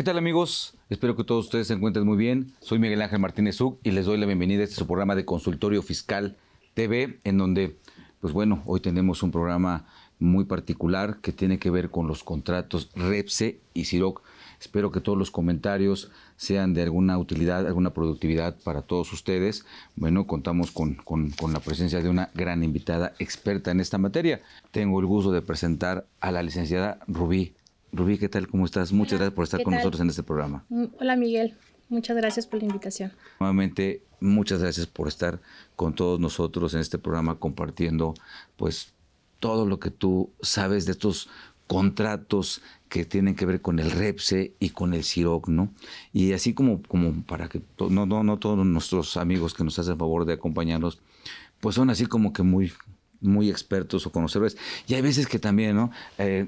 ¿Qué tal amigos? Espero que todos ustedes se encuentren muy bien. Soy Miguel Ángel Martínez Uc y les doy la bienvenida a este su programa de Consultorio Fiscal TV, en donde, pues bueno, hoy tenemos un programa muy particular que tiene que ver con los contratos REPSE y SIROC. Espero que todos los comentarios sean de alguna utilidad, alguna productividad para todos ustedes. Bueno, contamos con, con, la presencia de una gran invitada experta en esta materia. Tengo el gusto de presentar a la licenciada Rubí Rubí, ¿qué tal? ¿Cómo estás? Muchas gracias por estar con nosotros en este programa. Mm, hola Miguel, muchas gracias por la invitación. Nuevamente, muchas gracias por estar con todos nosotros en este programa compartiendo pues todo lo que tú sabes de estos contratos que tienen que ver con el REPSE y con el CIROC, ¿no? Y así como, como para que no, no, no todos nuestros amigos que nos hacen favor de acompañarnos, pues son así como que muy muy expertos o conocedores. Y hay veces que también, ¿no? Eh,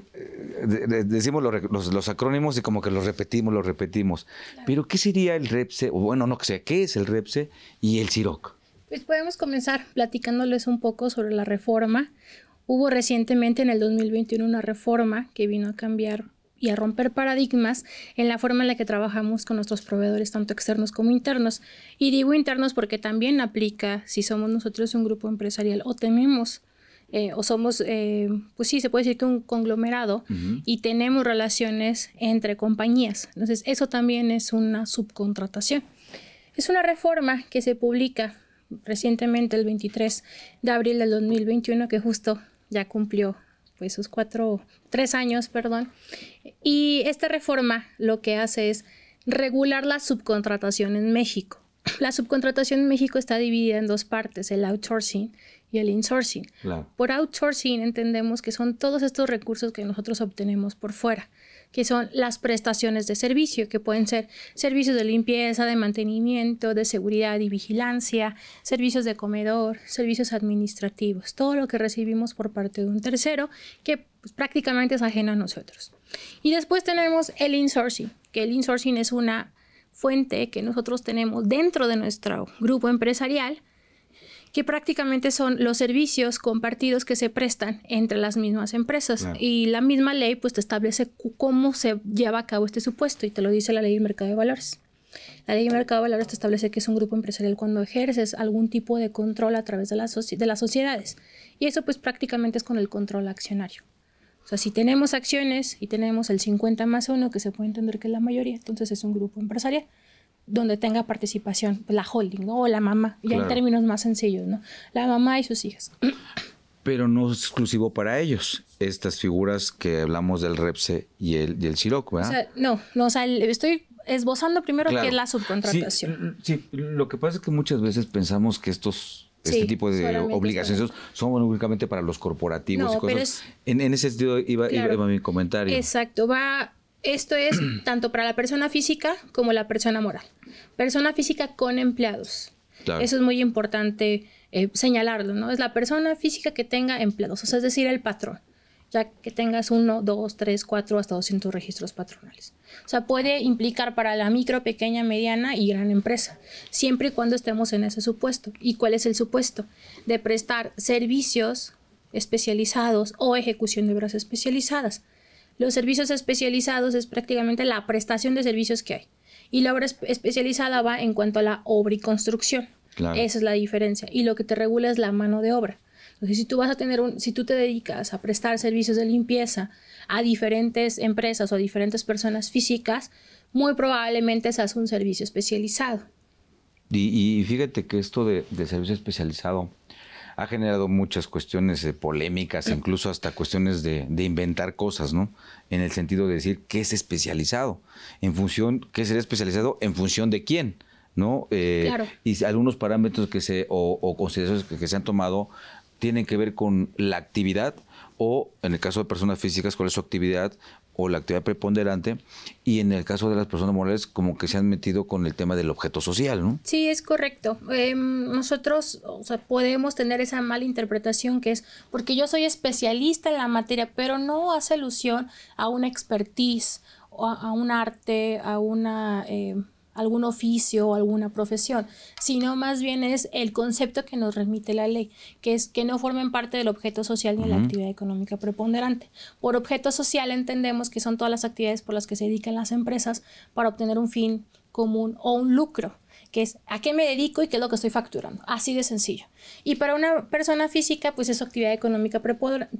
decimos los, acrónimos y como que los repetimos, los repetimos. Pero, ¿qué sería el REPSE? O bueno, no sé, ¿qué es el REPSE y el CIROC? Pues podemos comenzar platicándoles un poco sobre la reforma. Hubo recientemente en el 2021 una reforma que vino a cambiar y a romper paradigmas en la forma en la que trabajamos con nuestros proveedores, tanto externos como internos. Y digo internos porque también aplica si somos nosotros un grupo empresarial o tenemos eh, o somos, eh, pues sí, se puede decir que un conglomerado y tenemos relaciones entre compañías. Entonces, eso también es una subcontratación. Es una reforma que se publica recientemente el 23 de abril del 2021, que justo ya cumplió esos pues, cuatro o tres años, perdón. Y esta reforma lo que hace es regular la subcontratación en México. La subcontratación en México está dividida en dos partes, el outsourcing y el insourcing. Por outsourcing entendemos que son todos estos recursos que nosotros obtenemos por fuera que son las prestaciones de servicio, que pueden ser servicios de limpieza, de mantenimiento, de seguridad y vigilancia, servicios de comedor, servicios administrativos, todo lo que recibimos por parte de un tercero que pues, prácticamente es ajeno a nosotros. Y después tenemos el insourcing, que el insourcing es una fuente que nosotros tenemos dentro de nuestro grupo empresarial que prácticamente son los servicios compartidos que se prestan entre las mismas empresas. Y la misma ley pues te establece cómo se lleva a cabo este supuesto y te lo dice la ley de mercado de valores. La ley de mercado de valores te establece que es un grupo empresarial cuando ejerces algún tipo de control a través de, de las sociedades. Y eso pues prácticamente es con el control accionario. O sea, si tenemos acciones y tenemos el 50 más 1, que se puede entender que es la mayoría, entonces es un grupo empresarial donde tenga participación, pues, la holding, O la mamá, ya en términos más sencillos, ¿no? La mamá y sus hijas. Pero no es exclusivo para ellos, estas figuras que hablamos del REPSE y el, y no, no, o sea, estoy esbozando primero que es la subcontratación. Mm, mm, sí, lo que pasa es que muchas veces pensamos que estos este tipo de obligaciones son únicamente para los corporativos cosas. en, ese sentido iba, iba, mi comentario. Exacto, va esto es tanto para la persona física como la persona moral. Persona física con empleados. Eso es muy importante eh, señalarlo, ¿no? Es la persona física que tenga empleados, o sea, es decir, el patrón, ya que tengas uno, dos, tres, cuatro, hasta 200 registros patronales. O sea, puede implicar para la micro, pequeña, mediana y gran empresa, siempre y cuando estemos en ese supuesto. ¿Y cuál es el supuesto? De prestar servicios especializados o ejecución de obras especializadas. Los servicios especializados es prácticamente la prestación de servicios que hay. Y la obra especializada va en cuanto a la obra y construcción. Esa es la diferencia. Y lo que te regula es la mano de obra. Entonces, si tú vas a tener un, si tú te dedicas a prestar servicios de limpieza a diferentes empresas o a diferentes personas físicas, muy probablemente seas un servicio especializado. Y, fíjate que esto de, de servicio especializado, ha generado muchas cuestiones eh, polémicas, mm. incluso hasta cuestiones de, inventar cosas, ¿no? En el sentido de decir qué es especializado, en función, qué será especializado, en función de quién. ¿no? Eh, y algunos parámetros que se, o, o consideraciones que, se han tomado tienen que ver con la actividad o, en el caso de personas físicas, cuál es su actividad o la actividad preponderante y en el caso de las personas morales como que se han metido con el tema del objeto social, ¿no? Sí, es correcto. Em, nosotros sea, podemos tener esa mala interpretación que es porque yo soy especialista en la materia, pero no hace alusión a una expertise, a, un arte, a una... Eh, algún oficio o alguna profesión, sino más bien es el concepto que nos remite la ley, que es que no formen parte del objeto social ni de la actividad económica preponderante. Por objeto social entendemos que son todas las actividades por las que se dedican las empresas para obtener un fin común o un lucro, que es a qué me dedico y qué es lo que estoy facturando, así de sencillo. Y para una persona física, pues es actividad económica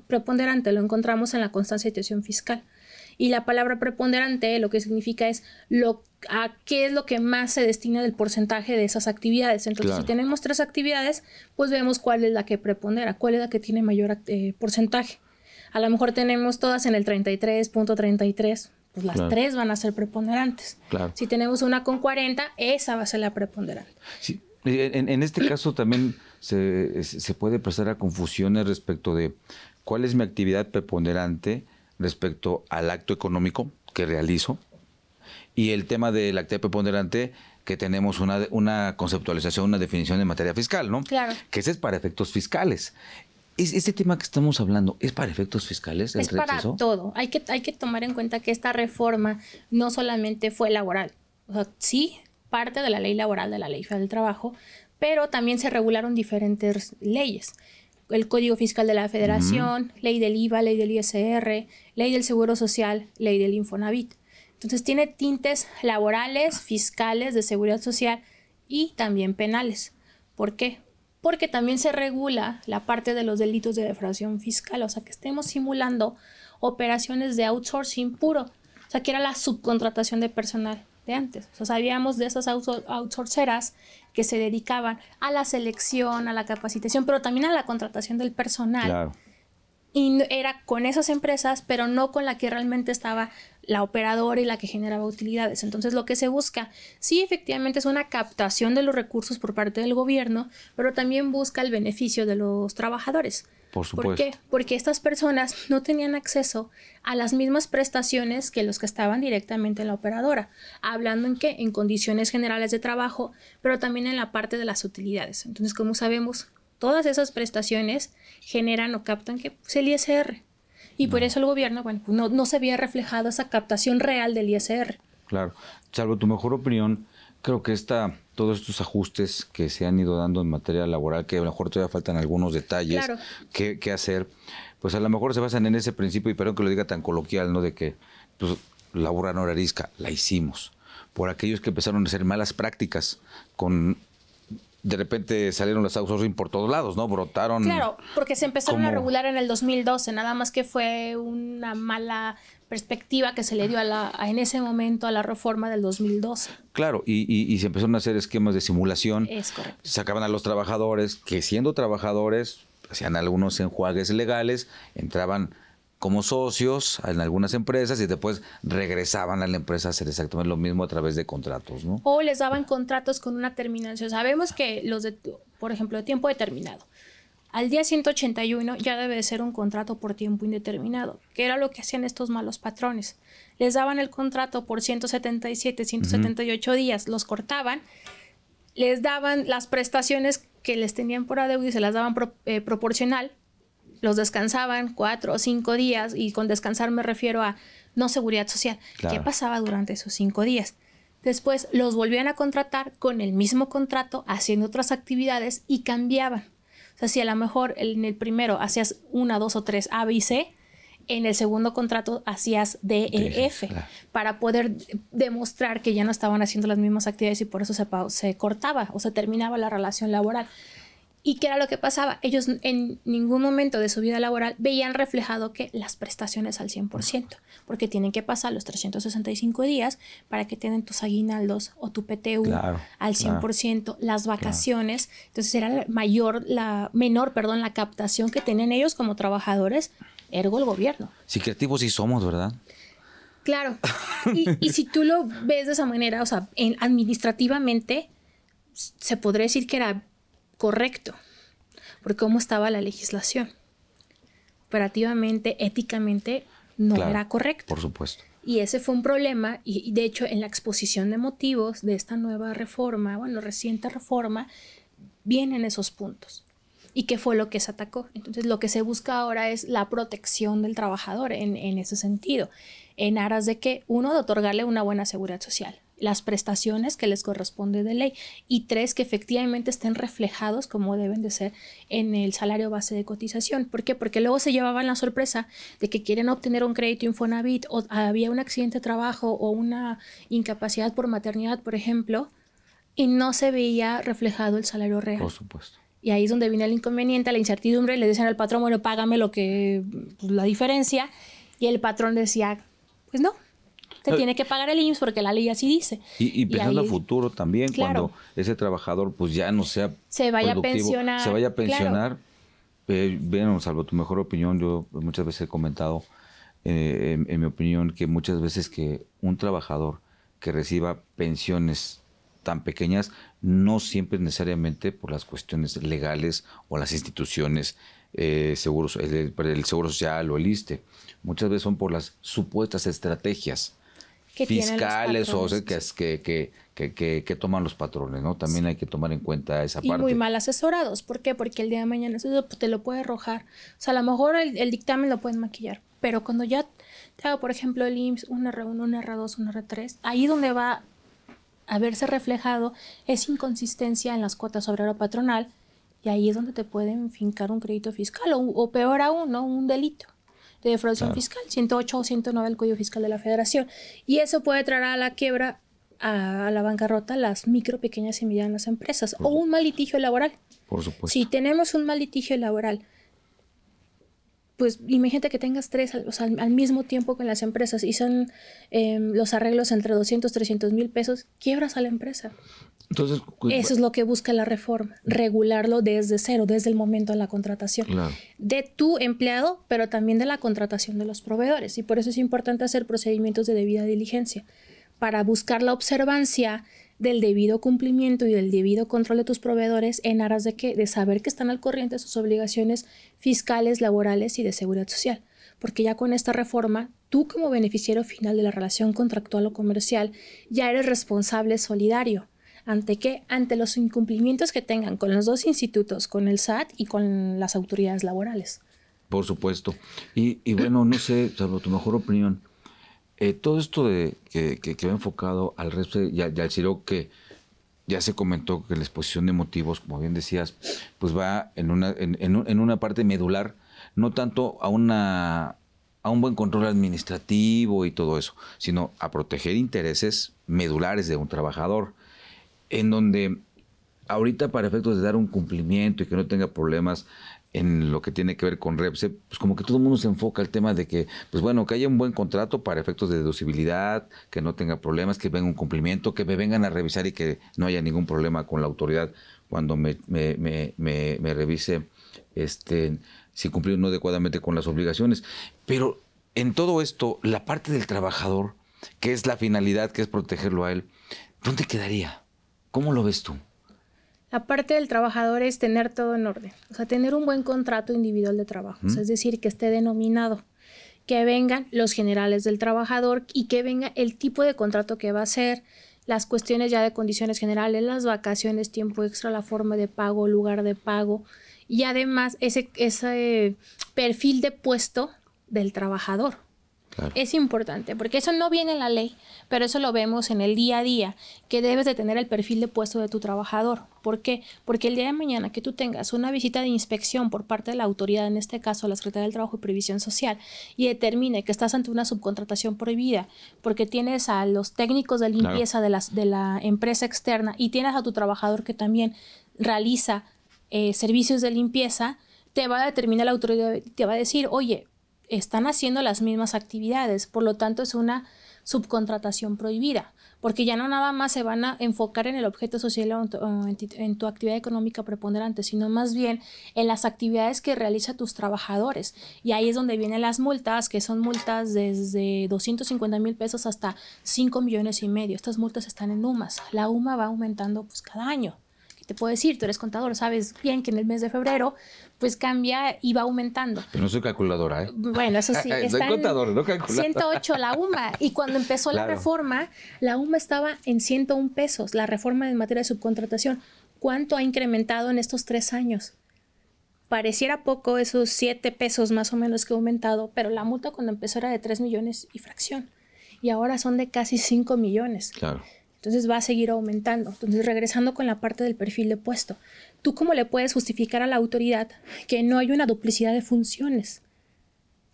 preponderante, lo encontramos en la constancia de situación fiscal. Y la palabra preponderante lo que significa es lo, a qué es lo que más se destina del porcentaje de esas actividades. Entonces, si tenemos tres actividades, pues vemos cuál es la que prepondera, cuál es la que tiene mayor eh, porcentaje. A lo mejor tenemos todas en el 33.33, pues las tres van a ser preponderantes. Si tenemos una con 40, esa va a ser la preponderante. Eh, en, este caso también se, puede prestar a confusiones respecto de cuál es mi actividad preponderante respecto al acto económico que realizo y el tema de la actividad preponderante que tenemos una, una conceptualización, una definición en materia fiscal, ¿no? Claro. Que ese es para efectos fiscales. este tema que estamos hablando es para efectos fiscales. es para todo. Hay que, hay que tomar en cuenta que esta reforma no solamente fue laboral. sí, parte de la ley laboral, de la ley del trabajo, pero también se regularon diferentes leyes el Código Fiscal de la Federación, ley del IVA, ley del ISR, ley del Seguro Social, ley del Infonavit. Entonces tiene tintes laborales, fiscales, de seguridad social y también penales. ¿Por qué? Porque también se regula la parte de los delitos de defraudación fiscal, o sea que estemos simulando operaciones de outsourcing puro, o sea que era la subcontratación de personal de antes. O sea, sabíamos de esas outsourceras que se dedicaban a la selección, a la capacitación, pero también a la contratación del personal. Y era con esas empresas, pero no con la que realmente estaba la operadora y la que generaba utilidades. Entonces lo que se busca, sí efectivamente es una captación de los recursos por parte del gobierno, pero también busca el beneficio de los trabajadores. Por qué? Porque estas personas no tenían acceso a las mismas prestaciones que los que estaban directamente en la operadora, hablando en que en condiciones generales de trabajo, pero también en la parte de las utilidades. Entonces, como sabemos, todas esas prestaciones generan o captan que pues, el ISR. Y por eso el gobierno, bueno, pues, no, no se había reflejado esa captación real del ISR. Claro. Salvo tu mejor opinión, creo que esta todos estos ajustes que se han ido dando en materia laboral, que a lo mejor todavía faltan algunos detalles qué que, hacer, pues a lo mejor se basan en ese principio, y perdón que lo diga tan coloquial, ¿no? De que pues, era horarisca, la hicimos. Por aquellos que empezaron a hacer malas prácticas con de repente salieron las outsourcing por todos lados, ¿no? Brotaron. Claro, porque se empezaron a regular en el 2012, nada más que fue una mala perspectiva que se le dio a la, en ese momento a la reforma del 2012. Claro, y, y, se empezaron a hacer esquemas de simulación. Es correcto. Sacaban a los trabajadores que siendo trabajadores hacían algunos enjuagues legales, entraban como socios en algunas empresas y después regresaban a la empresa a hacer exactamente lo mismo a través de contratos, ¿no? O les daban contratos con una terminación. Sabemos que los de, por ejemplo, de tiempo determinado. Al día 181 ya debe de ser un contrato por tiempo indeterminado, que era lo que hacían estos malos patrones. Les daban el contrato por 177, 178 días, los cortaban, les daban las prestaciones que les tenían por adeudo y se las daban eh, proporcional los descansaban cuatro o cinco días, y con descansar me refiero a no seguridad social. ¿Qué pasaba durante esos cinco días? Después los volvían a contratar con el mismo contrato, haciendo otras actividades y cambiaban. O sea, si a lo mejor en el primero hacías una, dos o tres A, B y C, en el segundo contrato hacías D, E, e F, para poder demostrar que ya no estaban haciendo las mismas actividades y por eso se cortaba o se terminaba la relación laboral. ¿Y qué era lo que pasaba? Ellos en ningún momento de su vida laboral veían reflejado que las prestaciones al 100%, porque tienen que pasar los 365 días para que tengan tus aguinaldos o tu PTU al 100%, las vacaciones. Entonces era mayor, la menor, perdón, la captación que tienen ellos como trabajadores, ergo el gobierno. Sí, creativos sí somos, ¿verdad? Claro. y, y si tú lo ves de esa manera, o sea, administrativamente se podría decir que era correcto porque cómo estaba la legislación. Operativamente, éticamente, no era correcto. Por supuesto. Y ese fue un problema, y, de hecho en la exposición de motivos de esta nueva reforma, bueno, reciente reforma, vienen esos puntos. ¿Y qué fue lo que se atacó? Entonces, lo que se busca ahora es la protección del trabajador en ese sentido, en aras de que, uno, de otorgarle una buena seguridad social, las prestaciones que les corresponde de ley y tres, que efectivamente estén reflejados como deben de ser en el salario base de cotización. ¿Por qué? Porque luego se llevaban la sorpresa de que quieren obtener un crédito Infonavit o había un accidente de trabajo o una incapacidad por maternidad, por ejemplo, y no se veía reflejado el salario real. Por supuesto. Y ahí es donde viene el inconveniente, la incertidumbre, y le decían al patrón, bueno, págame lo que, pues, la diferencia. Y el patrón decía, pues no, te eh, tiene que pagar el IMSS porque la ley así dice. Y, y pensando a futuro también, cuando ese trabajador pues ya no sea se vaya a pensionar, se vaya a pensionar. Claro. Eh, salvo tu mejor opinión, yo muchas veces he comentado eh, en, mi opinión que muchas veces que un trabajador que reciba pensiones tan pequeñas, no siempre necesariamente por las cuestiones legales o las instituciones, seguros, el, Seguro Social o el ISTE. Muchas veces son por las supuestas estrategias fiscales o que, que, que, que, toman los patrones, ¿no? También hay que tomar en cuenta esa parte. Y muy mal asesorados. ¿Por qué? Porque el día de mañana oh, pues, te lo puede arrojar. O sea, a lo mejor el, dictamen lo pueden maquillar, pero cuando ya te hago, por ejemplo, el IMSS, un R1, un R2, un R3, ahí donde va a verse reflejado es inconsistencia en las cuotas obrero patronal y ahí es donde te pueden fincar un crédito fiscal o, o peor aún, ¿no? Un delito de defraudación fiscal, 108 o 109 del Código Fiscal de la Federación. Y eso puede traer a la quiebra, a, la bancarrota, las micro, pequeñas y medianas empresas o un mal litigio laboral. Por supuesto. Si tenemos un mal litigio laboral, pues imagínate que tengas tres al, mismo tiempo con las empresas y son em, los arreglos entre 200, 300 mil pesos, quiebras a la empresa. Eso es lo que busca la reforma, regularlo desde cero, desde el momento de la contratación de tu empleado, pero también de la contratación de los proveedores. Y por eso es importante hacer procedimientos de debida diligencia, para buscar la observancia del debido cumplimiento y del debido control de tus proveedores en aras de que de saber que están al corriente de sus obligaciones fiscales, laborales y de seguridad social, porque ya con esta reforma tú como beneficiario final de la relación contractual o comercial ya eres responsable solidario ¿Ante qué? Ante los incumplimientos que tengan con los dos institutos, con el SAT y con las autoridades laborales. Por supuesto. Y, bueno, no sé, salvo tu mejor opinión, eh, todo esto de, que, que, va enfocado al resto ya que ya se comentó que la exposición de motivos, como bien decías, pues va en una, en, en una parte medular, no tanto a una a un buen control administrativo y todo eso, sino a proteger intereses medulares de un trabajador en donde ahorita para efectos de dar un cumplimiento y que no tenga problemas en lo que tiene que ver con Repse, pues como que todo el mundo se enfoca al tema de que, pues bueno, que haya un buen contrato para efectos de deducibilidad, que no tenga problemas, que venga un cumplimiento, que me vengan a revisar y que no haya ningún problema con la autoridad cuando me, revise este, si cumplí no adecuadamente con las obligaciones. Pero en todo esto, la parte del trabajador, que es la finalidad, que es protegerlo a él, ¿dónde quedaría? ¿Cómo lo ves tú? La parte del trabajador es tener todo en orden, o sea, tener un buen contrato individual de trabajo, es decir, que esté denominado, que vengan los generales del trabajador y que venga el tipo de contrato que va a ser, las cuestiones ya de condiciones generales, las vacaciones, tiempo extra, la forma de pago, lugar de pago y además ese, ese perfil de puesto del trabajador. Es importante, porque eso no viene en la ley, pero eso lo vemos en el día a día, que debes de tener el perfil de puesto de tu trabajador. ¿Por qué? Porque el día de mañana que tú tengas una visita de inspección por parte de la autoridad, en este caso la Secretaría del Trabajo y Previsión Social, y determine que estás ante una subcontratación prohibida, porque tienes a los técnicos de limpieza de, las, de la empresa externa y tienes a tu trabajador que también realiza eh, servicios de limpieza, te va a determinar la autoridad, te va a decir, oye, están haciendo las mismas actividades, por lo tanto es una subcontratación prohibida, porque ya no nada más se van a enfocar en el objeto social o en tu, actividad económica preponderante, sino más bien en las actividades que realizan tus trabajadores. Y ahí es donde vienen las multas, que son multas desde 250 mil pesos hasta 5 millones y medio. Estas multas están en UMAS. La UMA va aumentando pues, cada año te puedo decir, tú eres contador, sabes bien que en el mes de febrero, pues cambia y va aumentando. Pero no soy calculadora, ¿eh? Bueno, eso sí. soy contador, no calculadora. 108 la UMA. Y cuando empezó la reforma, la UMA estaba en 101 pesos, la reforma en materia de subcontratación. ¿Cuánto ha incrementado en estos tres años? Pareciera poco esos 7 pesos más o menos que ha aumentado, pero la multa cuando empezó era de 3 millones y fracción. Y ahora son de casi 5 millones. Claro. Entonces va a seguir aumentando. Entonces regresando con la parte del perfil de puesto, ¿tú cómo le puedes justificar a la autoridad que no hay una duplicidad de funciones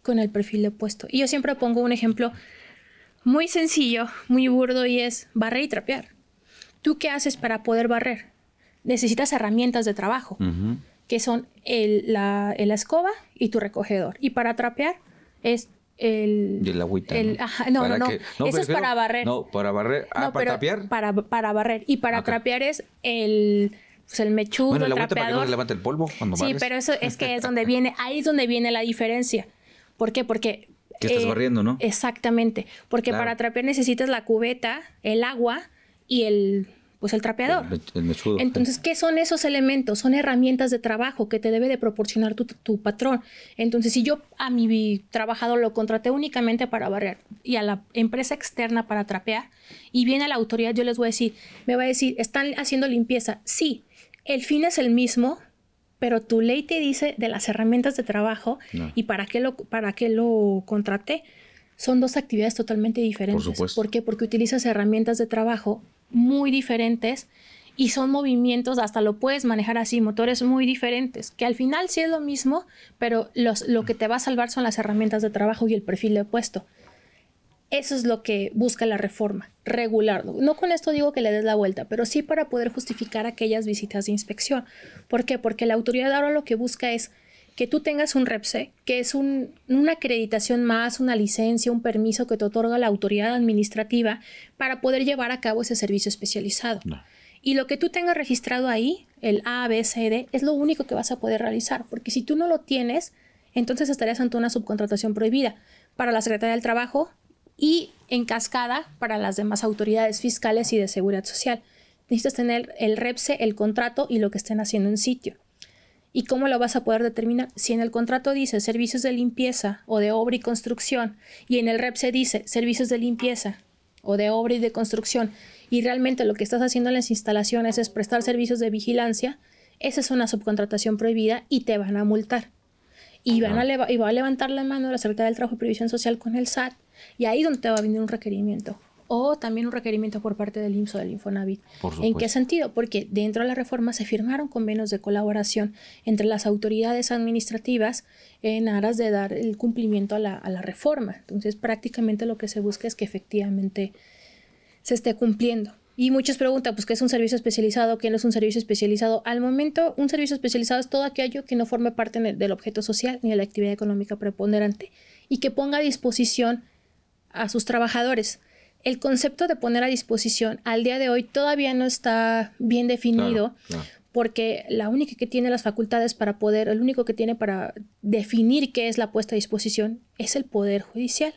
con el perfil de puesto? Y yo siempre pongo un ejemplo muy sencillo, muy burdo y es barrer y trapear. ¿Tú qué haces para poder barrer? Necesitas herramientas de trabajo, que son la, escoba y tu recogedor. Y para trapear es el, y agüita. ¿no? no, no, Eso es para barrer. No, para barrer. Ah, para trapear? Para, barrer. Y para ah, trapear es el pues el mechudo, bueno, el agüita Para que no se levante el polvo cuando Sí, pero eso es que es donde viene, ahí es donde viene la diferencia. ¿Por qué? Porque que estás eh, barriendo, ¿no? Exactamente, porque para trapear necesitas la cubeta, el agua y el pues el trapeador. Entonces, ¿qué son esos elementos? Son herramientas de trabajo que te debe de proporcionar tu, patrón. Entonces, si yo a mi trabajador lo contraté únicamente para barrer y a la empresa externa para trapear, y viene a la autoridad, yo les voy a decir, me va a decir, ¿están haciendo limpieza? Sí, el fin es el mismo, pero tu ley te dice de las herramientas de trabajo y para qué lo, para qué lo contraté son dos actividades totalmente diferentes. Por, supuesto. ¿Por qué? Porque utilizas herramientas de trabajo muy diferentes y son movimientos, hasta lo puedes manejar así, motores muy diferentes, que al final sí es lo mismo, pero los, lo que te va a salvar son las herramientas de trabajo y el perfil de puesto. Eso es lo que busca la reforma, regularlo. No con esto digo que le des la vuelta, pero sí para poder justificar aquellas visitas de inspección. ¿Por qué? Porque la autoridad ahora lo que busca es que tú tengas un REPSE, que es una acreditación más, una licencia, un permiso que te otorga la autoridad administrativa para poder llevar a cabo ese servicio especializado. Y lo que tú tengas registrado ahí, el A, es lo único que vas a poder realizar, porque si tú no lo tienes, entonces estarías ante una subcontratación prohibida para la Secretaría del Trabajo y en cascada para las demás autoridades fiscales y de seguridad social. Necesitas tener el REPSE, el contrato y lo que estén haciendo en sitio. ¿Y cómo lo vas a poder determinar? Si en el contrato dice servicios de limpieza o de obra y construcción y en el REP se dice servicios de limpieza o de obra y de construcción y realmente lo que estás haciendo en las instalaciones es prestar servicios de vigilancia, esa es una subcontratación prohibida y te van a multar. Y, van a va a levantar la mano la Secretaría del Trabajo y Previsión Social con el SAT y ahí es donde te va a venir un requerimiento o también un requerimiento por parte del imso del Infonavit. ¿En qué sentido? Porque dentro de la reforma se firmaron convenios de colaboración entre las autoridades administrativas en aras de dar el cumplimiento a la, reforma. Entonces, prácticamente lo que se busca es que efectivamente se esté cumpliendo. Y muchas preguntan, pues, ¿qué es un servicio especializado? ¿Qué no es un servicio especializado? Al momento, un servicio especializado es todo aquello que no forme parte del objeto social ni de la actividad económica preponderante y que ponga a disposición a sus trabajadores el concepto de poner a disposición al día de hoy todavía no está bien definido. Porque la única que tiene las facultades para poder, el único que tiene para definir qué es la puesta a disposición es el Poder Judicial.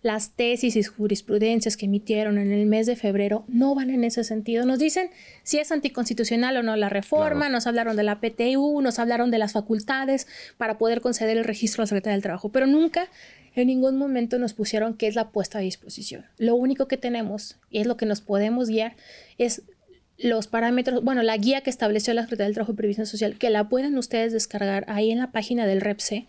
Las tesis y jurisprudencias que emitieron en el mes de febrero no van en ese sentido. Nos dicen si es anticonstitucional o no la reforma, nos hablaron de la PTU, nos hablaron de las facultades para poder conceder el registro a la Secretaría del Trabajo, pero nunca en ningún momento nos pusieron qué es la puesta a disposición. Lo único que tenemos y es lo que nos podemos guiar es los parámetros, bueno, la guía que estableció la Secretaría del Trabajo y Previsión Social, que la pueden ustedes descargar ahí en la página del REPSE,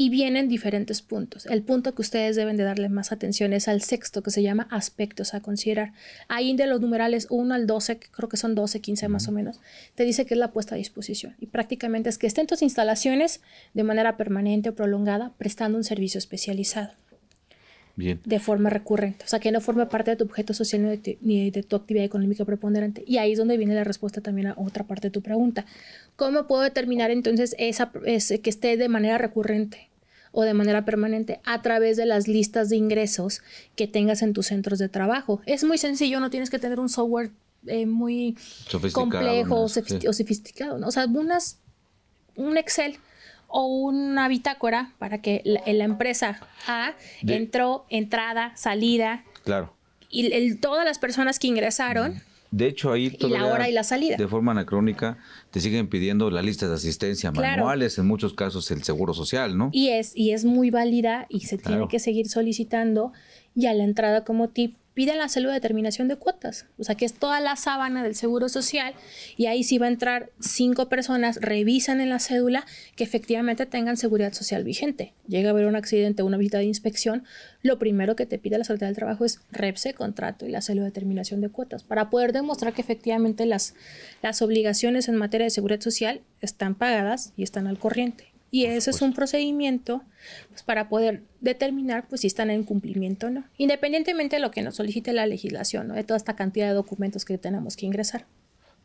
y vienen diferentes puntos. El punto que ustedes deben de darle más atención es al sexto, que se llama aspectos a considerar. Ahí de los numerales 1 al 12, creo que son 12, 15 más o menos, te dice que es la puesta a disposición. Y prácticamente es que estén tus instalaciones de manera permanente o prolongada, prestando un servicio especializado. Bien. De forma recurrente, o sea, que no forme parte de tu objeto social ni de, tu, actividad económica preponderante. Y ahí es donde viene la respuesta también a otra parte de tu pregunta. ¿Cómo puedo determinar entonces esa, que esté de manera recurrente? o de manera permanente a través de las listas de ingresos que tengas en tus centros de trabajo. Es muy sencillo, no tienes que tener un software eh, muy complejo o, sofisticado. O sea, un Excel o una bitácora para que la, empresa A entró, entrada, salida. Claro. Y todas las personas que ingresaron. De hecho, ahí todavía, la salida. de forma anacrónica te siguen pidiendo las listas de asistencia manuales, en muchos casos el seguro social, ¿no? Y es, y es muy válida y se tiene que seguir solicitando y a la entrada como tip piden la cédula de determinación de cuotas, o sea que es toda la sábana del Seguro Social y ahí sí va a entrar cinco personas, revisan en la cédula que efectivamente tengan seguridad social vigente. Llega a haber un accidente, una visita de inspección, lo primero que te pide la Secretaría del Trabajo es REPSE, contrato y la cédula de determinación de cuotas, para poder demostrar que efectivamente las, las obligaciones en materia de seguridad social están pagadas y están al corriente. Y eso es un procedimiento pues, para poder determinar pues, si están en cumplimiento o no, independientemente de lo que nos solicite la legislación, de toda esta cantidad de documentos que tenemos que ingresar.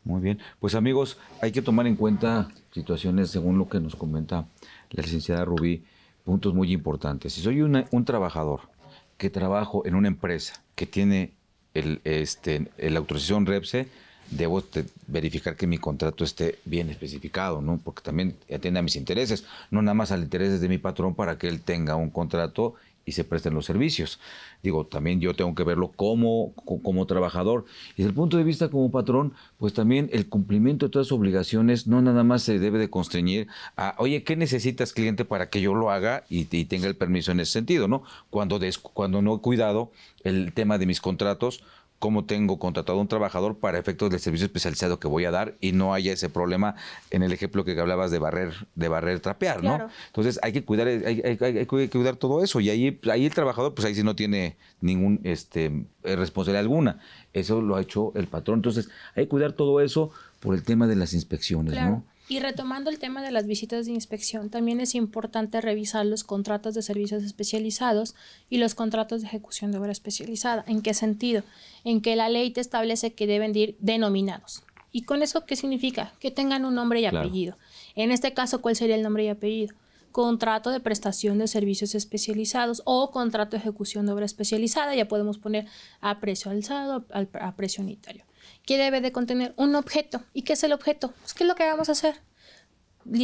Muy bien, pues amigos, hay que tomar en cuenta situaciones, según lo que nos comenta la licenciada Rubí, puntos muy importantes. Si soy un trabajador que trabajo en una empresa que tiene el, este, la autorización REPSE, debo verificar que mi contrato esté bien especificado, ¿no? Porque también atiende a mis intereses, no nada más al interés de mi patrón para que él tenga un contrato y se presten los servicios. Digo, también yo tengo que verlo como, como trabajador. Y desde el punto de vista como patrón, pues también el cumplimiento de todas las obligaciones no nada más se debe de constreñir a, oye, ¿qué necesitas cliente para que yo lo haga y, tenga el permiso en ese sentido, ¿no? Cuando, cuando no he cuidado el tema de mis contratos, cómo tengo contratado a un trabajador para efectos del servicio especializado que voy a dar y no haya ese problema en el ejemplo que hablabas de barrer, de barrer trapear, ¿no? Entonces hay que cuidar, hay, que cuidar todo eso y ahí, ahí el trabajador pues ahí sí no tiene ningún este, eh, responsabilidad alguna. Eso lo ha hecho el patrón. Entonces hay que cuidar todo eso por el tema de las inspecciones, ¿no? Y retomando el tema de las visitas de inspección, también es importante revisar los contratos de servicios especializados y los contratos de ejecución de obra especializada. ¿En qué sentido? En que la ley te establece que deben ir denominados. ¿Y con eso qué significa? Que tengan un nombre y apellido. En este caso, ¿cuál sería el nombre y apellido? contrato de prestación de servicios especializados o contrato de ejecución de obra especializada, ya podemos poner a precio alzado, a precio unitario. ¿Qué debe de contener un objeto. ¿Y qué es el objeto? Pues, ¿Qué es lo que vamos a hacer?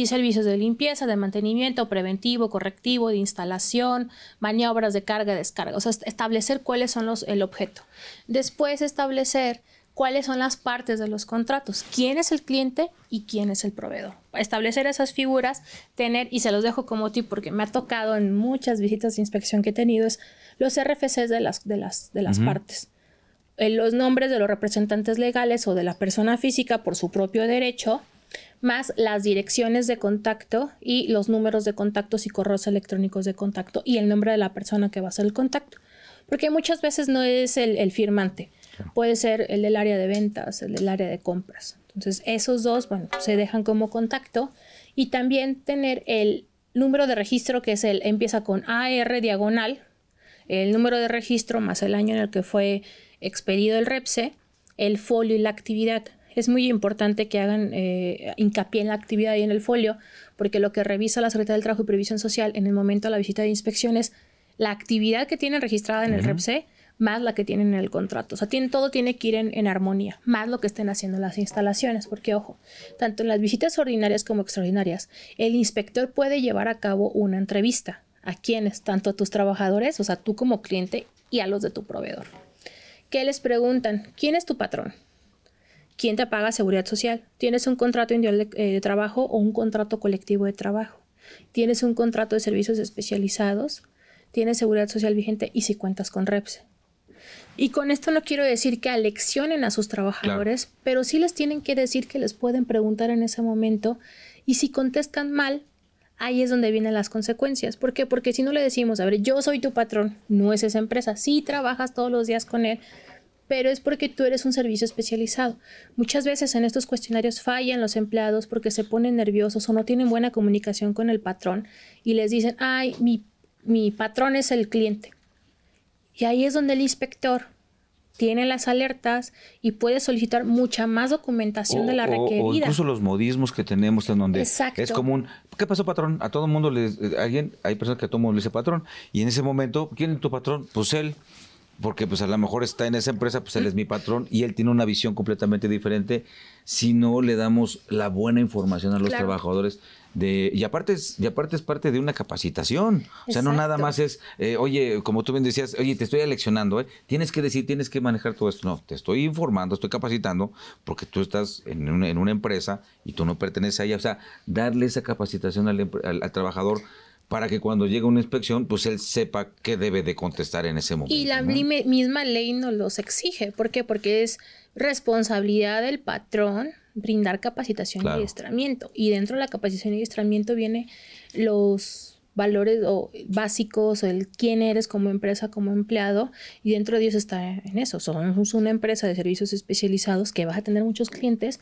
Servicios de limpieza, de mantenimiento preventivo, correctivo, de instalación, maniobras de carga, descarga. O sea, establecer cuáles son los, el objeto. Después establecer cuáles son las partes de los contratos, quién es el cliente y quién es el proveedor. Establecer esas figuras, tener, y se los dejo como tip porque me ha tocado en muchas visitas de inspección que he tenido, es los RFCs de las, de las, de las partes. Eh, los nombres de los representantes legales o de la persona física por su propio derecho, más las direcciones de contacto y los números de contactos y correos electrónicos de contacto y el nombre de la persona que va a hacer el contacto. Porque muchas veces no es el, firmante, puede ser el del área de ventas, el del área de compras. Entonces, esos dos, bueno, se dejan como contacto y también tener el número de registro que es el, empieza con AR diagonal, el número de registro más el año en el que fue expedido el REPSE, el folio y la actividad. Es muy importante que hagan eh, hincapié en la actividad y en el folio, porque lo que revisa la Secretaría del Trabajo y Previsión Social en el momento de la visita de inspección es la actividad que tienen registrada en el REPSE más la que tienen en el contrato. O sea, todo tiene que ir en, en, armonía, más lo que estén haciendo las instalaciones, porque ojo, tanto en las visitas ordinarias como extraordinarias, el inspector puede llevar a cabo una entrevista. ¿A quiénes? Tanto a tus trabajadores, o sea, tú como cliente y a los de tu proveedor. ¿Qué les preguntan? ¿Quién es tu patrón? ¿Quién te paga seguridad social? ¿Tienes un contrato individual eh, de, trabajo o un contrato colectivo de trabajo? ¿Tienes un contrato de servicios especializados? ¿Tienes seguridad social vigente? Y si cuentas con REPSE. Y con esto no quiero decir que aleccionen a sus trabajadores, pero sí les tienen que decir que les pueden preguntar en ese momento y si contestan mal, ahí es donde vienen las consecuencias. ¿Por qué? Porque si no le decimos, a ver, yo soy tu patrón, no es esa empresa, sí trabajas todos los días con él, pero es porque tú eres un servicio especializado. Muchas veces en estos cuestionarios fallan los empleados porque se ponen nerviosos o no tienen buena comunicación con el patrón y les dicen, ay, mi, mi patrón es el cliente. Y ahí es donde el inspector tiene las alertas y puede solicitar mucha más documentación de la requerida. O, incluso los modismos que tenemos en donde es común. ¿Qué pasó, patrón? A todo el mundo, les, eh, alguien, hay personas que a todo mundo le dice patrón y en ese momento, ¿quién es tu patrón? Pues él porque pues a lo mejor está en esa empresa, pues él es mi patrón y él tiene una visión completamente diferente si no le damos la buena información a los trabajadores. De, y, aparte es, y aparte es parte de una capacitación. O sea, no nada más es, eh, oye, como tú bien decías, oye, te estoy eleccionando, ¿eh? tienes que decir, tienes que manejar todo esto. No, te estoy informando, estoy capacitando, porque tú estás en una, empresa y tú no perteneces a ella. O sea, darle esa capacitación al trabajador para que cuando llegue una inspección, pues él sepa qué debe de contestar en ese momento. Y la misma ley no los exige. ¿Por qué? Porque es responsabilidad del patrón brindar capacitación y adiestramiento. Y dentro de la capacitación y adiestramiento vienen los valores o básicos el quién eres como empresa, como empleado, y dentro de ellos está en eso. Somos una empresa de servicios especializados que vas a tener muchos clientes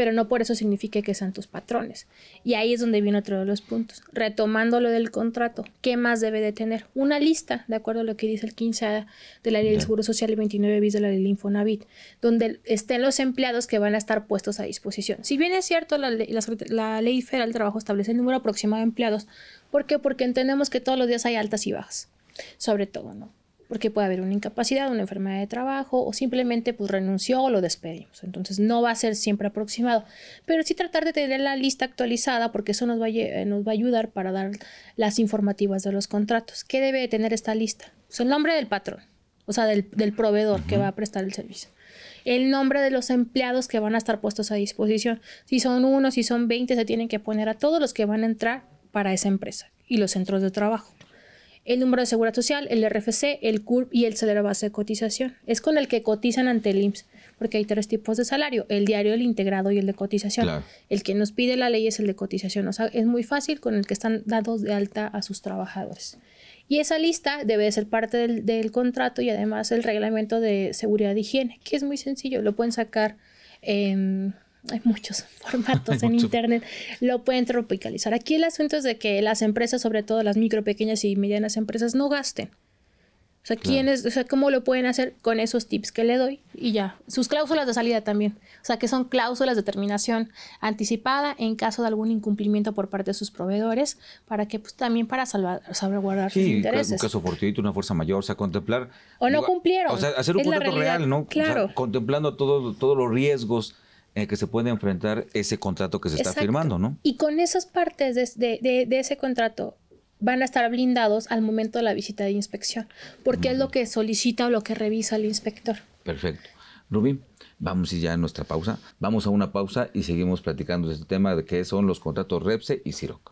pero no por eso signifique que sean tus patrones. Y ahí es donde viene otro de los puntos. Retomando lo del contrato, ¿qué más debe de tener? Una lista, de acuerdo a lo que dice el 15 de la ley del Seguro Social y 29 bis de la ley Infonavit, donde estén los empleados que van a estar puestos a disposición. Si bien es cierto, la, ley, la ley federal de trabajo establece el número aproximado de empleados. ¿Por qué? Porque entendemos que todos los días hay altas y bajas, sobre todo, ¿no? porque puede haber una incapacidad, una enfermedad de trabajo o simplemente pues renunció o lo despedimos. Entonces no va a ser siempre aproximado, pero sí tratar de tener la lista actualizada porque eso nos va a, eh, ayudar para dar las informativas de los contratos. ¿Qué debe tener esta lista? Pues, el nombre del patrón, o sea, del, del proveedor que va a prestar el servicio el nombre de los empleados que van a estar puestos a disposición. Si son uno, si son 20, se tienen que poner a todos los que van a entrar para esa empresa y los centros de trabajo el número de seguridad social, el RFC, el CURP y el salario base de cotización. Es con el que cotizan ante el IMSS, porque hay tres tipos de salario, el diario, el integrado y el de cotización. El que nos pide la ley es el de cotización, o sea, es muy fácil con el que están dados de alta a sus trabajadores. Y esa lista debe ser parte del, contrato y además el reglamento de seguridad y higiene, que es muy sencillo, lo pueden sacar. en... Em, hay muchos formatos en Internet, lo pueden tropicalizar. Aquí el asunto es de que las empresas, sobre todo las micro, pequeñas y medianas empresas, no gasten. O sea, ¿quiénes, o sea, ¿cómo lo pueden hacer con esos tips que le doy? Y ya, sus cláusulas de salida también. O sea, que son cláusulas de terminación anticipada en caso de algún incumplimiento por parte de sus proveedores, para que pues también para salvar, salvaguardar sus intereses. un caso fortuito, una fuerza mayor, o sea, contemplar... O no cumplieron. O sea, hacer un contrato real, ¿no? Claro. contemplando todos los riesgos en el que se puede enfrentar ese contrato que se está firmando, ¿no? Y con esas partes de, de, ese contrato van a estar blindados al momento de la visita de inspección, porque es lo que solicita o lo que revisa el inspector. Perfecto. Rubí, vamos ya a nuestra pausa. Vamos a una pausa y seguimos platicando de este tema de qué son los contratos REPSE y CIROC.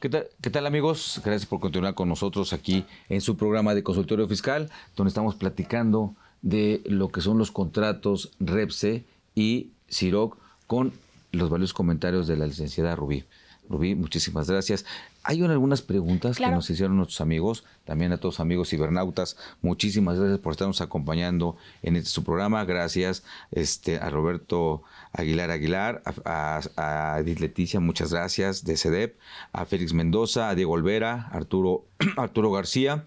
¿Qué tal, amigos? Gracias por continuar con nosotros aquí en su programa de consultorio fiscal, donde estamos platicando de lo que son los contratos REPSE y CIROC con los valiosos comentarios de la licenciada Rubí. Rubí, muchísimas gracias. Hay algunas preguntas que nos hicieron nuestros amigos, también a todos amigos cibernautas. Muchísimas gracias por estarnos acompañando en este, su programa. Gracias este, a Roberto Aguilar Aguilar, a, Edith Leticia, muchas gracias de CEDEP, a Félix Mendoza, a Diego Olvera, Arturo, Arturo García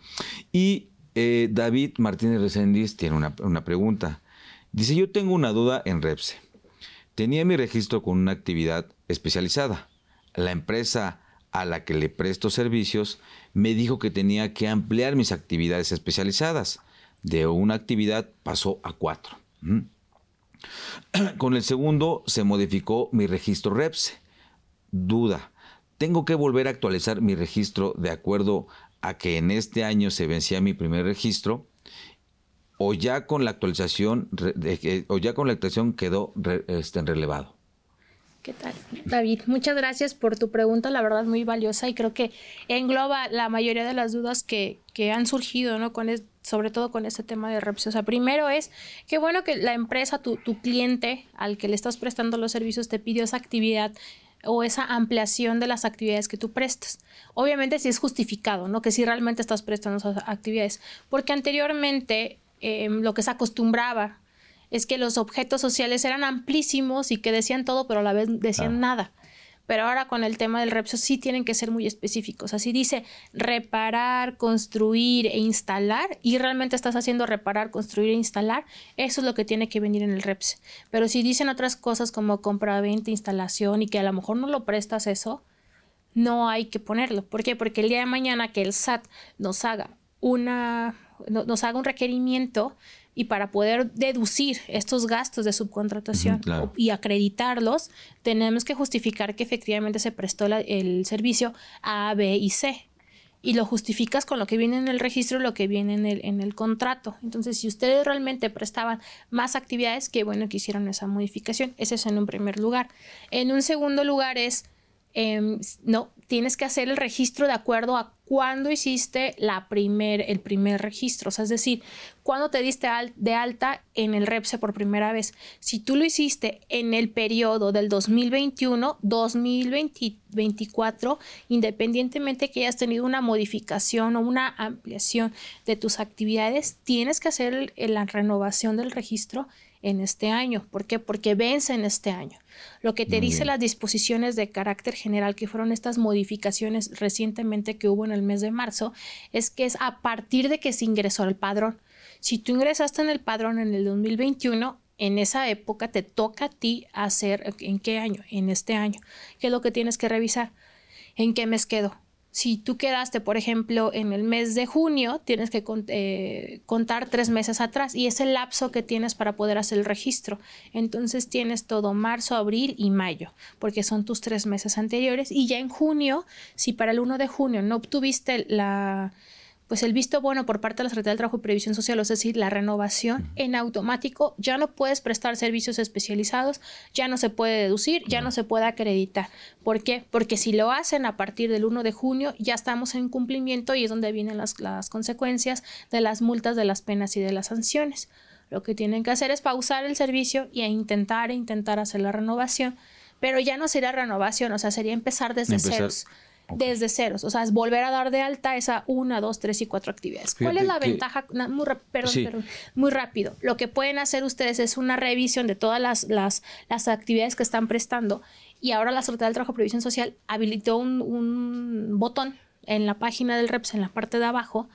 y eh, David Martínez Reséndiz tiene una, una pregunta. Dice, yo tengo una duda en Repse. Tenía mi registro con una actividad especializada. La empresa a la que le presto servicios, me dijo que tenía que ampliar mis actividades especializadas. De una actividad pasó a cuatro. Con el segundo se modificó mi registro REPS. Duda, tengo que volver a actualizar mi registro de acuerdo a que en este año se vencía mi primer registro o ya con la actualización, ya con la quedó este, relevado. ¿Qué tal, David? Muchas gracias por tu pregunta, la verdad muy valiosa y creo que engloba la mayoría de las dudas que, han surgido, ¿no? Con sobre todo con este tema de reps. primero es, que bueno que la empresa, tu, cliente al que le estás prestando los servicios te pidió esa actividad o esa ampliación de las actividades que tú prestas. Obviamente si es justificado, ¿no? Que si realmente estás prestando esas actividades. Porque anteriormente em, lo que se acostumbraba es que los objetos sociales eran amplísimos y que decían todo, pero a la vez decían ah. nada. Pero ahora con el tema del Repso sí tienen que ser muy específicos. Así dice reparar, construir e instalar. Y realmente estás haciendo reparar, construir e instalar. Eso es lo que tiene que venir en el Reps. Pero si dicen otras cosas como compra-venta, instalación y que a lo mejor no lo prestas eso, no hay que ponerlo. ¿Por qué? Porque el día de mañana que el SAT nos haga una, nos haga un requerimiento y para poder deducir estos gastos de subcontratación y acreditarlos, tenemos que justificar que efectivamente se prestó el servicio A, B y C. Y lo justificas con lo que viene en el registro lo que viene en el, en el contrato. Entonces, si ustedes realmente prestaban más actividades, qué bueno que hicieron esa modificación. Ese es en un primer lugar. En un segundo lugar es, em, no, tienes que hacer el registro de acuerdo a cuando hiciste la primer, el primer registro, o sea, es decir, cuando te diste de alta en el REPSE por primera vez. Si tú lo hiciste en el periodo del 2021-2024, independientemente que hayas tenido una modificación o una ampliación de tus actividades, tienes que hacer la renovación del registro en este año. ¿Por qué? Porque vence en este año. Lo que te dicen dice las disposiciones de carácter general, que fueron estas modificaciones recientemente que hubo en el mes de marzo, es que es a partir de que se ingresó al padrón. Si tú ingresaste en el padrón en el 2021, en esa época te toca a ti hacer, ¿en qué año? En este año. ¿Qué es lo que tienes que revisar? ¿En qué mes quedó? Si tú quedaste, por ejemplo, en el mes de junio, tienes que eh, contar tres meses atrás y es el lapso que tienes para poder hacer el registro. Entonces tienes todo marzo, abril y mayo, porque son tus tres meses anteriores. Y ya en junio, si para el 1 de junio no obtuviste la, pues el visto bueno por parte de la Secretaría del Trabajo y Previsión Social, es decir, la renovación en automático, ya no puedes prestar servicios especializados, ya no se puede deducir, ya no se puede acreditar. ¿Por qué? Porque si lo hacen a partir del 1 de junio, ya estamos en cumplimiento y es donde vienen las, consecuencias de las multas, de las penas y de las sanciones. Lo que tienen que hacer es pausar el servicio y e intentar intentar hacer la renovación, pero ya no sería renovación, o sea, sería empezar desde cero desde ceros. O sea, es volver a dar de alta esa una, dos, tres y cuatro actividades. ¿Cuál es la ventaja? muy, perdón, perdón, muy rápido. Lo que pueden hacer ustedes es una revisión de todas las, las, las actividades que están prestando. Y ahora la Secretaría del Trabajo y Previsión Social habilitó un, un botón en la página del REPS, en la parte de abajo,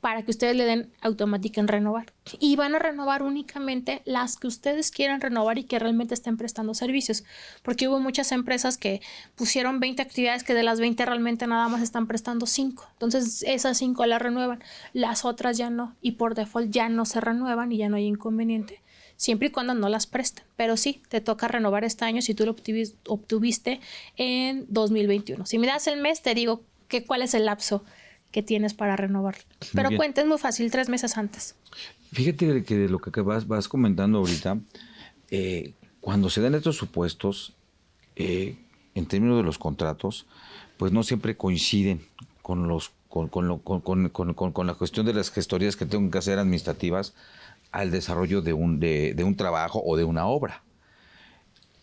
para que ustedes le den automática en renovar. Y van a renovar únicamente las que ustedes quieran renovar y que realmente estén prestando servicios. Porque hubo muchas empresas que pusieron 20 actividades que de las 20 realmente nada más están prestando 5. Entonces esas 5 las renuevan, las otras ya no. Y por default ya no se renuevan y ya no hay inconveniente. Siempre y cuando no las prestan. Pero sí, te toca renovar este año si tú lo obtuviste en 2021. Si me das el mes, te digo que cuál es el lapso que tienes para renovarlo. Pero cuenta, es muy fácil, tres meses antes. Fíjate que de lo que vas, comentando ahorita, eh, cuando se dan estos supuestos, eh, en términos de los contratos, pues no siempre coinciden con los con, la cuestión de las gestorías que tengo que hacer administrativas al desarrollo de un, trabajo o de una obra.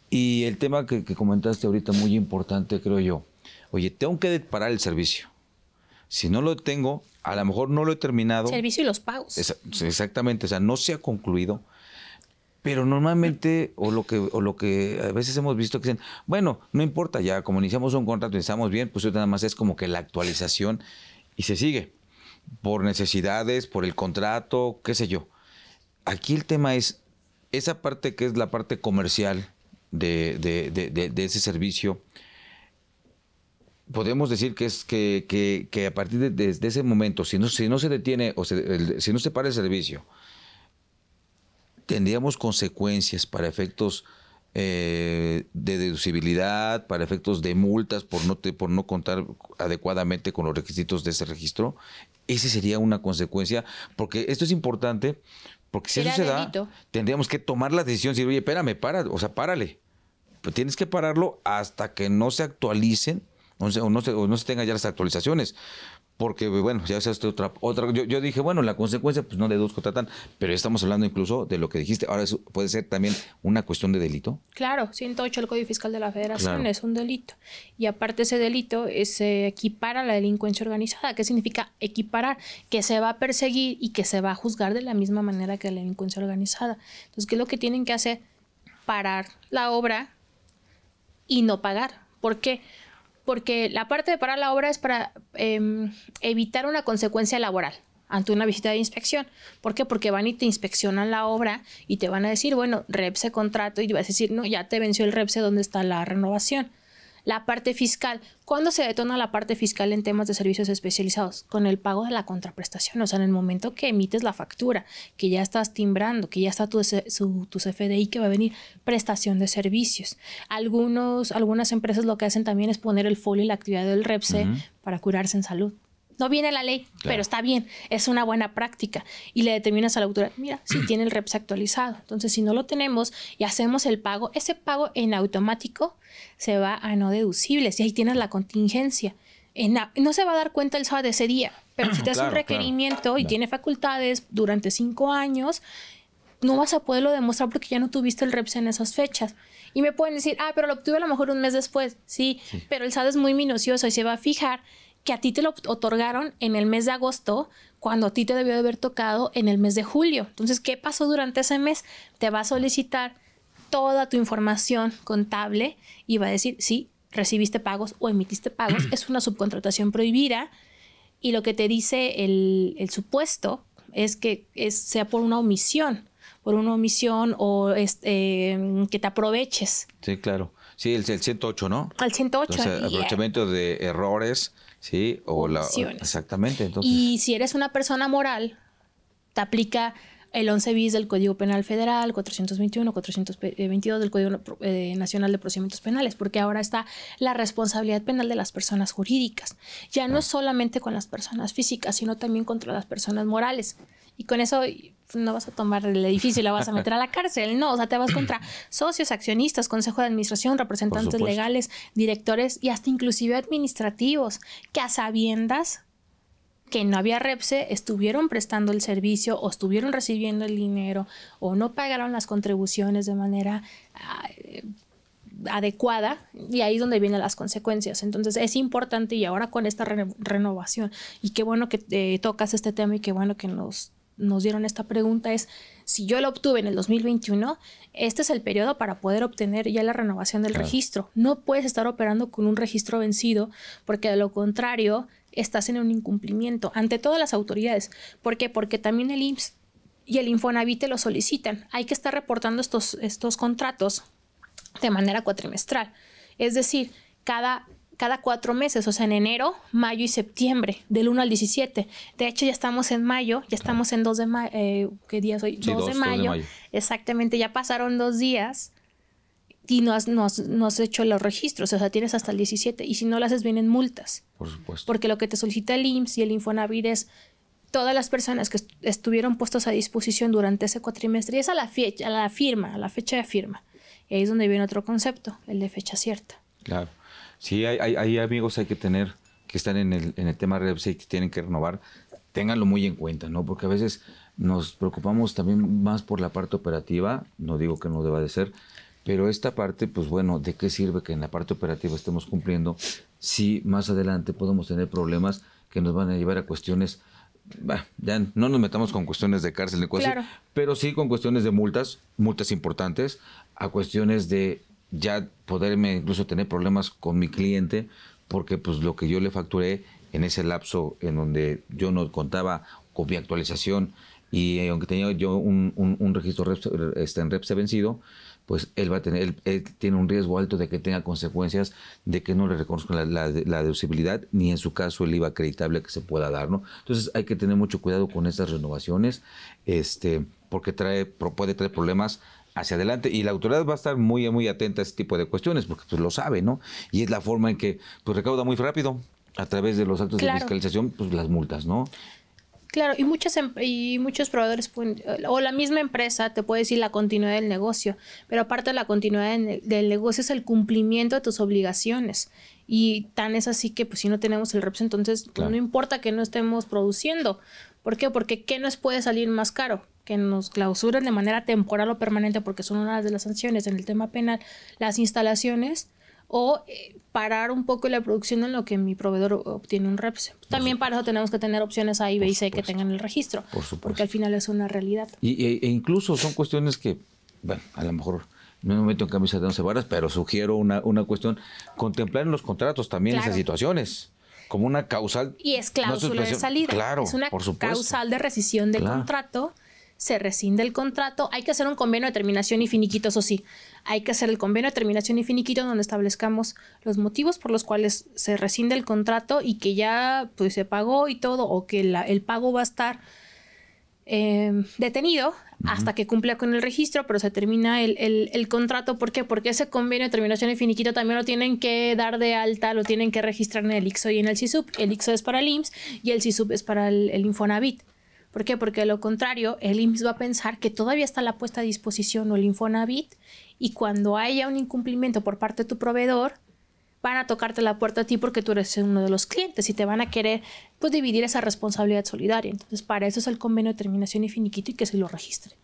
Y el tema que comentaste ahorita, muy importante, creo yo. Oye, tengo que parar el servicio si no lo tengo, a lo mejor no lo he terminado. Servicio y los pagos. exactamente, o sea, no se ha concluido. Pero normalmente, o lo, que, o lo que a veces hemos visto que dicen, bueno, no importa, ya como iniciamos un contrato y estamos bien, pues nada más es como que la actualización y se sigue. Por necesidades, por el contrato, qué sé yo. Aquí el tema es esa parte que es la parte comercial de, de, de, de ese servicio, podemos decir que es que, a partir de, ese momento, si no, si no se detiene o si no se para el servicio, tendríamos consecuencias para efectos eh, de deducibilidad, para efectos de multas por no, por no contar adecuadamente con los requisitos de ese registro. Esa sería una consecuencia, porque esto es importante, porque si eso se da, tendríamos que tomar la decisión, decir, oye, espérame, para, o sea, párale. tienes que pararlo hasta que no se actualicen o, no se, tengan ya las actualizaciones. Porque, bueno, ya es otra. otra yo, yo, dije, bueno, la consecuencia, pues no deduzco tratan. pero estamos hablando incluso de lo que dijiste. Ahora, puede ser también una cuestión de delito. Claro, 108 el Código Fiscal de la Federación es un delito. Y aparte, ese delito se eh, equipara a la delincuencia organizada. ¿Qué significa equiparar? Que se va a perseguir y que se va a juzgar de la misma manera que la delincuencia organizada. Entonces, ¿qué es lo que tienen que hacer? Parar la obra y no pagar. ¿Por qué? porque la parte de parar la obra es para em, evitar una consecuencia laboral ante una visita de inspección. ¿Por qué? Porque van y te inspeccionan la obra y te van a decir, bueno, REPSE contrato y vas a decir, no, ya te venció el REPSE, ¿dónde está la renovación? La parte fiscal. ¿Cuándo se detona la parte fiscal en temas de servicios especializados? Con el pago de la contraprestación, o sea, en el momento que emites la factura, que ya estás timbrando, que ya está tu, tu CFDI que va a venir prestación de servicios. Algunos, algunas empresas lo que hacen también es poner el folio y la actividad del REPSE para curarse en salud. No viene la ley, pero está bien, es una buena práctica. Y le determinas a la autoridad, mira, si tiene el REPS actualizado. Entonces, si no lo tenemos y hacemos el pago, ese pago en automático se va a no deducibles y ahí tienes la contingencia. no se va a dar cuenta el SAT de ese día, pero si te hace un requerimiento y tiene facultades durante cinco años, no vas a poderlo demostrar porque ya no tuviste el REPS en esas fechas. Y me pueden decir, ah, pero lo obtuve a lo mejor un mes después. Sí, pero el SAT es muy minucioso y se va a fijar que a ti te lo otorgaron en el mes de agosto, cuando a ti te debió de haber tocado en el mes de julio. Entonces, ¿qué pasó durante ese mes? Te va a solicitar toda tu información contable y va a decir, sí, recibiste pagos o emitiste pagos. es una subcontratación prohibida y lo que te dice el, supuesto es que sea por una omisión, por una omisión o este, em, que te aproveches. Sí, claro. Sí, el, 108, ¿no? al 108. Entonces, aprovechamiento de errores Sí, o la... Exactamente. Y si eres una persona moral, te aplica el 11 bis del Código Penal Federal, 421, 422 del Código eh, Nacional de Procedimientos Penales, porque ahora está la responsabilidad penal de las personas jurídicas. Ya no ah. es solamente con las personas físicas, sino también contra las personas morales. Y con eso no vas a tomar el edificio y la vas a meter a la cárcel, no, o sea, te vas contra socios, accionistas, consejo de administración, representantes legales, directores y hasta inclusive administrativos, que a sabiendas que no había REPSE, estuvieron prestando el servicio o estuvieron recibiendo el dinero o no pagaron las contribuciones de manera ah, adecuada y ahí es donde vienen las consecuencias. Entonces es importante y ahora con esta renovación y qué bueno que eh, tocas este tema y qué bueno que nos nos dieron esta pregunta es, si yo lo obtuve en el 2021, este es el periodo para poder obtener ya la renovación del registro. No puedes estar operando con un registro vencido porque de lo contrario estás en un incumplimiento ante todas las autoridades. ¿Por qué? Porque también el IMSS y el Infonavit te lo solicitan. Hay que estar reportando estos, estos contratos de manera cuatrimestral. Es decir, cada cada cuatro meses, o sea, en enero, mayo y septiembre, del 1 al 17. De hecho, ya estamos en mayo, ya estamos en 2 de mayo, eh, ¿qué día soy? 2, de mayo. Exactamente, ya pasaron dos días y no has, hecho los registros, o sea, tienes hasta el 17. Y si no lo haces, vienen multas. Por supuesto. Porque lo que te solicita el IMSS y el Infonavit es todas las personas que estuvieron puestas a disposición durante ese cuatrimestre, y es a la, fecha, a la firma, a la fecha de firma. Y ahí es donde viene otro concepto, el de fecha cierta. Claro. Sí, hay, hay, amigos hay que tener que están en el, en el tema real y que tienen que renovar, ténganlo muy en cuenta, ¿no? Porque a veces nos preocupamos también más por la parte operativa, no digo que no deba de ser, pero esta parte, pues bueno, ¿de qué sirve que en la parte operativa estemos cumpliendo si más adelante podemos tener problemas que nos van a llevar a cuestiones, ya no nos metamos con cuestiones de cárcel, ni cosas, pero sí con cuestiones de multas, multas importantes, a cuestiones de ya poderme incluso tener problemas con mi cliente porque pues lo que yo le facturé en ese lapso en donde yo no contaba con mi actualización y eh, aunque tenía yo un, registro este, en REPS vencido, pues él va a tener, él, tiene un riesgo alto de que tenga consecuencias de que no le reconozcan la, deducibilidad, ni en su caso el IVA acreditable que se pueda dar, ¿no? Entonces hay que tener mucho cuidado con estas renovaciones, este, porque trae, puede traer problemas hacia adelante y la autoridad va a estar muy, muy atenta a este tipo de cuestiones porque pues lo sabe, ¿no? Y es la forma en que pues recauda muy rápido a través de los actos de fiscalización pues las multas, ¿no? Claro, y, muchas, em, y muchos proveedores o la misma empresa te puede decir la continuidad del negocio, pero aparte de la continuidad del negocio es el cumplimiento de tus obligaciones. Y tan es así que pues si no tenemos el REPS, entonces no importa que no estemos produciendo. ¿Por qué? Porque ¿qué nos puede salir más caro? que nos clausuren de manera temporal o permanente, porque son una de las sanciones en el tema penal, las instalaciones o eh, parar un poco la producción en lo que mi proveedor obtiene un reps. También para eso tenemos que tener opciones A y B y que tengan el registro, porque al final es una realidad. Y, e, e, incluso son cuestiones que, bueno, a lo mejor no me meto en camisa de once varas, pero sugiero una, una cuestión, contemplar en los contratos también esas situaciones como una causal. Y es cláusula de salida. Claro, es una causal de rescisión del contrato se rescinde el contrato. Hay que hacer un convenio de terminación y finiquito, eso sí. Hay que hacer el convenio de terminación y finiquito donde establezcamos los motivos por los cuales se rescinde el contrato y que ya pues, se pagó y todo, o que la, el pago va a estar eh, detenido hasta que cumpla con el registro, pero se termina el, contrato. ¿Por qué? Porque ese convenio de terminación y finiquito también lo tienen que dar de alta, lo tienen que registrar en el IXO y en el CISUB. El IXO es para el IMSS y el CISUB es para el Infonavit. ¿Por qué? Porque de lo contrario, el IMSS va a pensar que todavía está la puesta a disposición o el Infonavit y cuando haya un incumplimiento por parte de tu proveedor, van a tocarte la puerta a ti porque tú eres uno de los clientes y te van a querer pues dividir esa responsabilidad solidaria. Entonces, para eso es el convenio de terminación y finiquito y que se lo registre.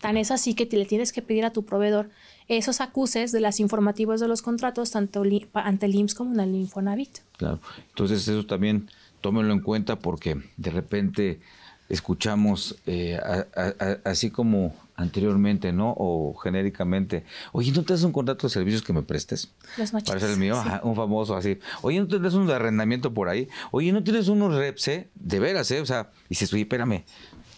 Tan es así que te le tienes que pedir a tu proveedor esos acuses de las informativas de los contratos tanto ante el IMSS como en el Infonavit. Claro. Entonces, eso también tómenlo en cuenta porque de repente escuchamos, eh, así como anteriormente, ¿no? O genéricamente, oye, ¿no tienes un contrato de servicios que me prestes? Los Para ser el mío, un famoso así. Oye, ¿no tienes un arrendamiento por ahí? Oye, ¿no tienes unos reps, eh? De veras, eh? O sea, dices, oye, espérame,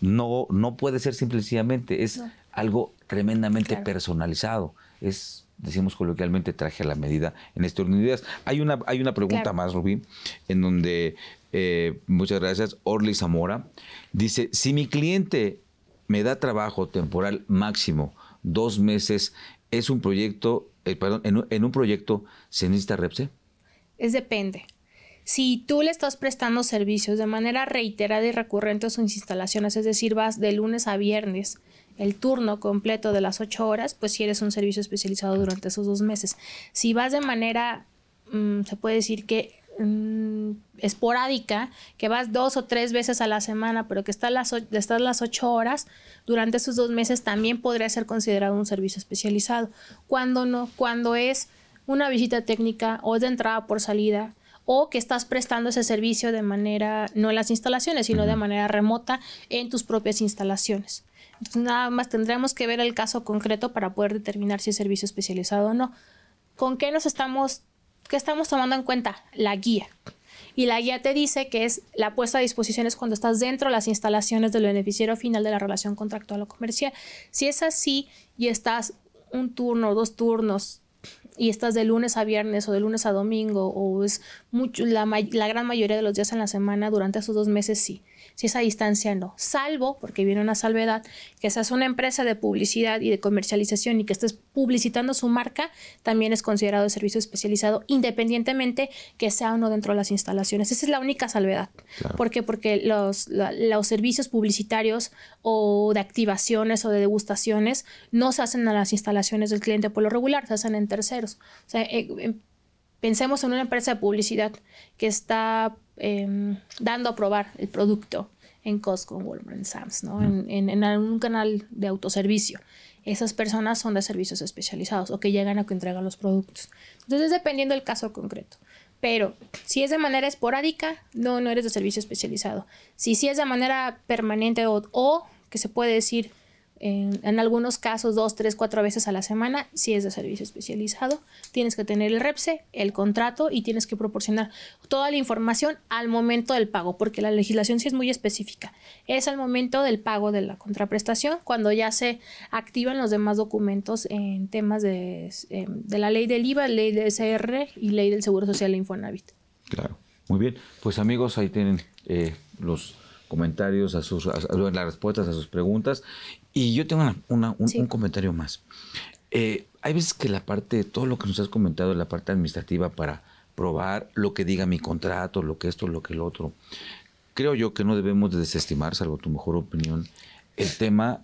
no, no puede ser simplemente, es algo tremendamente personalizado. Es decimos coloquialmente, traje a la medida en estas ideas. Hay una, hay una pregunta más, Rubí, en donde eh, muchas gracias, Orly Zamora, dice, si mi cliente me da trabajo temporal máximo, dos meses, es un proyecto, eh, perdón, en, un proyecto se necesita REPSE? Es depende. Si tú le estás prestando servicios de manera reiterada y recurrente a sus instalaciones, es decir, vas de lunes a viernes, el turno completo de las ocho horas, pues si eres un servicio especializado durante esos dos meses. Si vas de manera, mm, se puede decir que Mm, esporádica, que vas dos o tres veces a la semana, pero que estás las, las ocho horas, durante esos dos meses también podría ser considerado un servicio especializado. Cuando no, cuando es una visita técnica o de entrada por salida, o que estás prestando ese servicio de manera, no en las instalaciones, sino de manera remota en tus propias instalaciones. Entonces, nada más tendremos que ver el caso concreto para poder determinar si es servicio especializado o no. ¿Con qué nos estamos ¿Qué estamos tomando en cuenta? La guía. Y la guía te dice que es la puesta a disposición es cuando estás dentro de las instalaciones del beneficiario final de la relación contractual o comercial. Si es así y estás un turno, dos turnos, y estás de lunes a viernes o de lunes a domingo, o es mucho, la, la gran mayoría de los días en la semana durante esos dos meses, sí si esa distancia no. Salvo, porque viene una salvedad, que seas una empresa de publicidad y de comercialización y que estés publicitando su marca, también es considerado servicio especializado, independientemente que sea o no dentro de las instalaciones. Esa es la única salvedad. ¿Por qué? Porque los, los servicios publicitarios o de activaciones o de degustaciones no se hacen en las instalaciones del cliente por lo regular, se hacen en terceros. O sea, eh, em, pensemos en una empresa de publicidad que está Em, dando a probar el producto en Costco, Walmart, Sam's, En, algún canal de autoservicio. Esas personas son de servicios especializados o que llegan a que entregan los productos. Entonces, dependiendo del caso concreto. Pero si es de manera esporádica, no, no eres de servicio especializado. Si, si es de manera permanente o que se puede decir en, algunos casos, dos, tres, cuatro veces a la semana, si es de servicio especializado, tienes que tener el REPSE, el contrato y tienes que proporcionar toda la información al momento del pago, porque la legislación sí es muy específica. Es al momento del pago de la contraprestación, cuando ya se activan los demás documentos en temas de, em, la ley del IVA, ley de SR y ley del Seguro Social e Infonavit. Claro, muy bien. Pues amigos, ahí tienen eh, los comentarios, a sus, las respuestas a sus preguntas. Y yo tengo una, un, comentario más. Eh, hay veces que la parte, todo lo que nos has comentado, la parte administrativa para probar lo que diga mi contrato, lo que esto, lo que el otro, creo yo que no debemos desestimar, salvo tu mejor opinión, el tema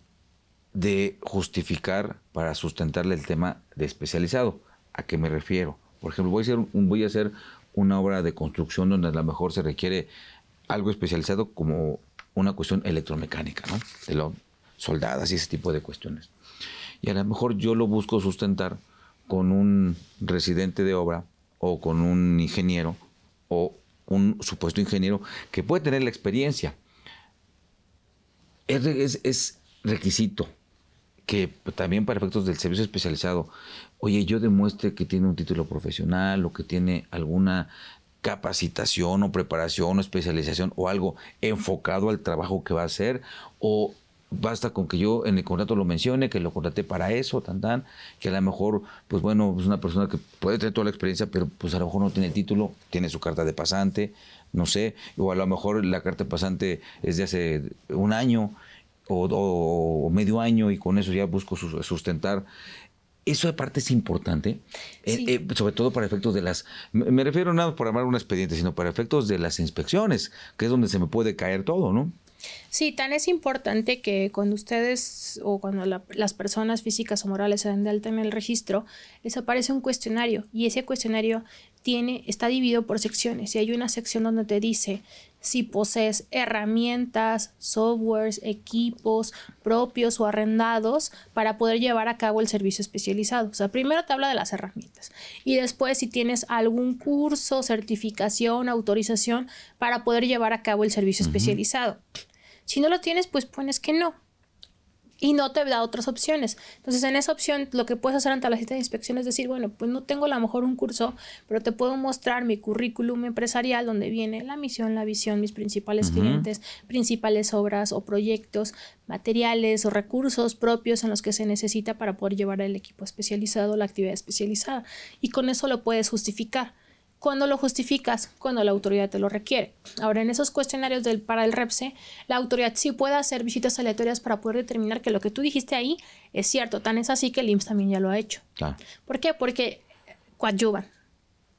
de justificar para sustentarle el tema de especializado. ¿A qué me refiero? Por ejemplo, voy a hacer, un, voy a hacer una obra de construcción donde a lo mejor se requiere algo especializado como una cuestión electromecánica, ¿no? lo, soldadas y ese tipo de cuestiones. Y a lo mejor yo lo busco sustentar con un residente de obra o con un ingeniero o un supuesto ingeniero que puede tener la experiencia. Es, requisito que también para efectos del servicio especializado, oye, yo demuestre que tiene un título profesional o que tiene alguna capacitación o preparación o especialización o algo enfocado al trabajo que va a hacer o basta con que yo en el contrato lo mencione, que lo contraté para eso, tan tan, que a lo mejor, pues bueno, es una persona que puede tener toda la experiencia, pero pues a lo mejor no tiene título, tiene su carta de pasante, no sé, o a lo mejor la carta de pasante es de hace un año o, medio año y con eso ya busco sustentar. Eso aparte es importante, eh, eh, sobre todo para efectos de las... Me, refiero no para armar un expediente, sino para efectos de las inspecciones, que es donde se me puede caer todo, ¿no? Sí, tan es importante que cuando ustedes o cuando las personas físicas o morales se den de alta en el registro, les aparece un cuestionario y ese cuestionario tiene, está dividido por secciones y hay una sección donde te dice si posees herramientas, softwares, equipos propios o arrendados para poder llevar a cabo el servicio especializado. O sea, primero te habla de las herramientas y después si tienes algún curso, certificación, autorización para poder llevar a cabo el servicio especializado. Si no lo tienes, pues pones que no. Y no te da otras opciones. Entonces, en esa opción, lo que puedes hacer ante la cita de inspección es decir, bueno, pues no tengo a lo mejor un curso, pero te puedo mostrar mi currículum empresarial donde viene la misión, la visión, mis principales clientes, principales obras o proyectos, materiales o recursos propios en los que se necesita para poder llevar el equipo especializado, la actividad especializada. Y con eso lo puedes justificar cuando lo justificas, cuando la autoridad te lo requiere. Ahora, en esos cuestionarios del, para el REPSE, la autoridad sí puede hacer visitas aleatorias para poder determinar que lo que tú dijiste ahí es cierto. Tan es así que el IMSS también ya lo ha hecho. ¿Por qué? Porque coadyuvan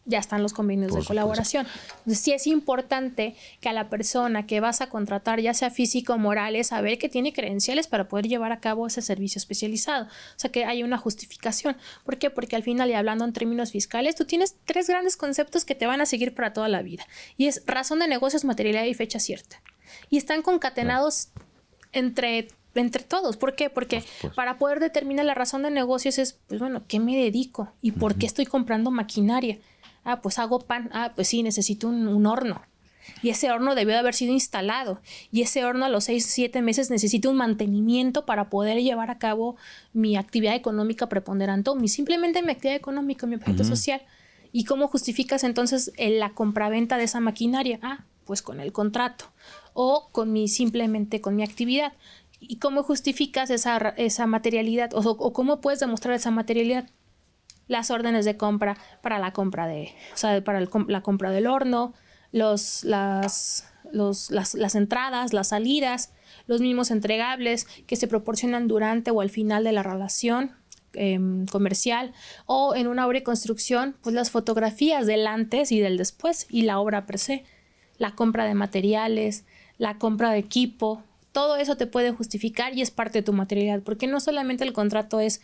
ya están los convenios de colaboración. Entonces, sí es importante que a la persona que vas a contratar, ya sea físico o moral, es saber que tiene credenciales para poder llevar a cabo ese servicio especializado. O sea, que hay una justificación. ¿Por qué? Porque al final, y hablando en términos fiscales, tú tienes tres grandes conceptos que te van a seguir para toda la vida. Y es razón de negocios, materialidad y fecha cierta. Y están concatenados entre entre todos. ¿Por qué? Porque para poder determinar la razón de negocios es, pues bueno, ¿qué me dedico? ¿Y por qué estoy comprando maquinaria? Ah, pues hago pan. Ah, pues sí, necesito un, horno. Y ese horno debió haber sido instalado. Y ese horno a los seis, siete meses necesita un mantenimiento para poder llevar a cabo mi actividad económica preponderante o mi, simplemente mi actividad económica, mi objeto social. ¿Y cómo justificas entonces eh, la compraventa de esa maquinaria? Ah, pues con el contrato o con mi simplemente con mi actividad. ¿Y cómo justificas esa, esa materialidad o, o cómo puedes demostrar esa materialidad? las órdenes de compra para la compra de, para la compra del horno, los, las, las, entradas, las salidas, los mismos entregables que se proporcionan durante o al final de la relación em, comercial o en una obra de construcción, pues las fotografías del antes y del después y la obra per se, la compra de materiales, la compra de equipo, todo eso te puede justificar y es parte de tu materialidad, porque no solamente el contrato es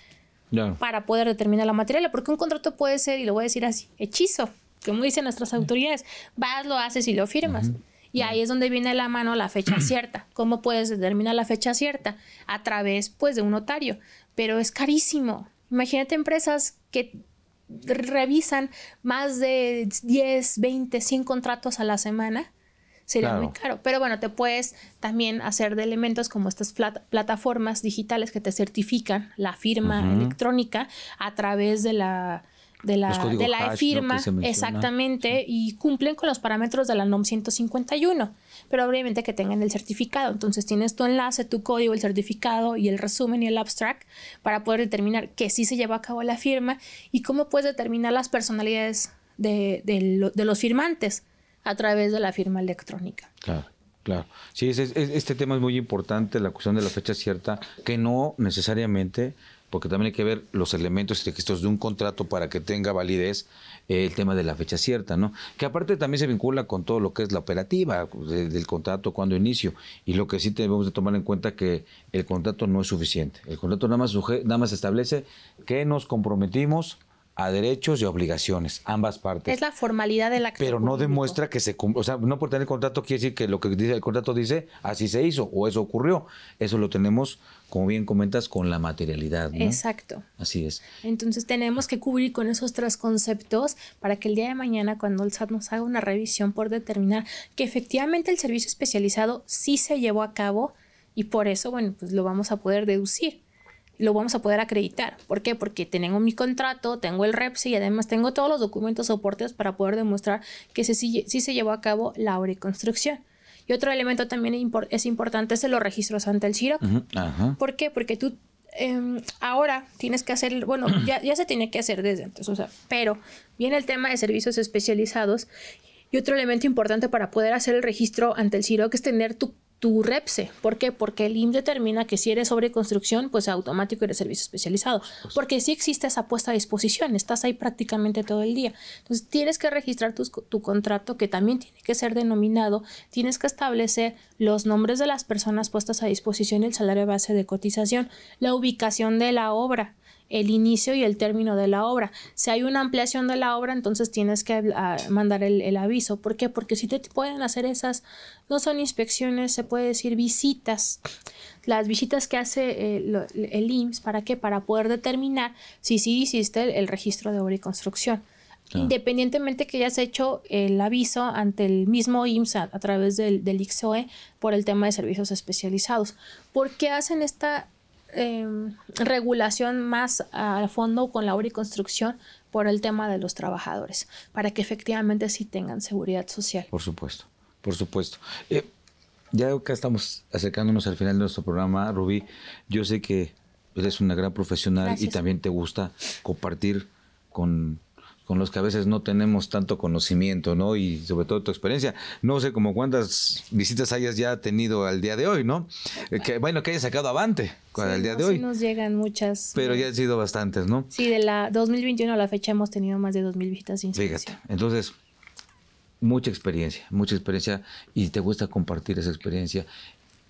para poder determinar la materia, porque un contrato puede ser, y lo voy a decir así, hechizo, como dicen nuestras autoridades, vas, lo haces y lo firmas. Y ahí es donde viene la mano la fecha cierta. ¿Cómo puedes determinar la fecha cierta? A través, pues, de un notario. Pero es carísimo. Imagínate empresas que revisan más de 10, 20, 100 contratos a la semana sería muy caro. Pero bueno, te puedes también hacer de elementos como estas plataformas digitales que te certifican la firma electrónica a través de la de la, de la firma, exactamente, y cumplen con los parámetros de la NOM 151, pero obviamente que tengan el certificado. Entonces tienes tu enlace, tu código, el certificado y el resumen y el abstract para poder determinar que sí se llevó a cabo la firma y cómo puedes determinar las personalidades de, de los firmantes a través de la firma electrónica. Claro. Claro, sí, es, este tema es muy importante, la cuestión de la fecha cierta, que no necesariamente, porque también hay que ver los elementos y requisitos de un contrato para que tenga validez eh, el tema de la fecha cierta, ¿no? Que aparte también se vincula con todo lo que es la operativa del contrato, cuando inicio, y lo que sí debemos de tomar en cuenta que el contrato no es suficiente, el contrato nada más, nada más establece que nos comprometimos a derechos y obligaciones, ambas partes. Es la formalidad de la... Pero no demuestra que se cumple. O sea, no por tener el contrato quiere decir que lo que dice el contrato dice así se hizo o eso ocurrió. Eso lo tenemos, como bien comentas, con la materialidad. Exacto. Así es. Entonces tenemos que cubrir con esos tres conceptos para que el día de mañana, cuando el SAT nos haga una revisión por determinar que efectivamente el servicio especializado sí se llevó a cabo y por eso, bueno, pues lo vamos a poder deducir lo vamos a poder acreditar. ¿Por qué? Porque tengo mi contrato, tengo el REPSI y además tengo todos los documentos soportes para poder demostrar que sí, se llevó a cabo la reconstrucción. Y otro elemento también es importante es los registros ante el CIROC. ¿Por qué? Porque tú em, ahora tienes que hacer, bueno, ya, ya se tiene que hacer desde antes, o sea, pero viene el tema de servicios especializados y otro elemento importante para poder hacer el registro ante el CIROC es tener tu tu REPSE. ¿Por qué? Porque el IMSS determina que si eres sobre construcción, pues automático eres servicio especializado. Pues Porque si existe esa puesta a disposición, estás ahí prácticamente todo el día. Entonces tienes que registrar tu, contrato, que también tiene que ser denominado, tienes que establecer los nombres de las personas puestas a disposición el salario base de cotización, la ubicación de la obra el inicio y el término de la obra. Si hay una ampliación de la obra, entonces tienes que ah, mandar el, aviso. ¿Por qué? Porque si te pueden hacer esas, no son inspecciones, se puede decir visitas. Las visitas que hace eh, el, IMSS, ¿para qué? Para poder determinar si sí hiciste el, registro de obra y construcción. Ah. Independientemente que hayas hecho el aviso ante el mismo IMSS a, través del, del IXOE por el tema de servicios especializados. ¿Por qué hacen esta eh, regulación más a fondo con la obra y construcción por el tema de los trabajadores, para que efectivamente sí tengan seguridad social. Por supuesto, por supuesto. Eh, ya que estamos acercándonos al final de nuestro programa, Rubí. Yo sé que eres una gran profesional y también te gusta compartir con con los que a veces no tenemos tanto conocimiento, ¿no? Y sobre todo tu experiencia. No sé como cuántas visitas hayas ya tenido al día de hoy, ¿no? Eh, que, bueno, que hayas sacado avante con al día de hoy. Sí nos llegan muchas. Pero eh, ya han sido bastantes, ¿no? Sí, de la 2021 a la fecha hemos tenido más de 2.000 visitas Fíjate, entonces, mucha experiencia, mucha experiencia y te gusta compartir esa experiencia.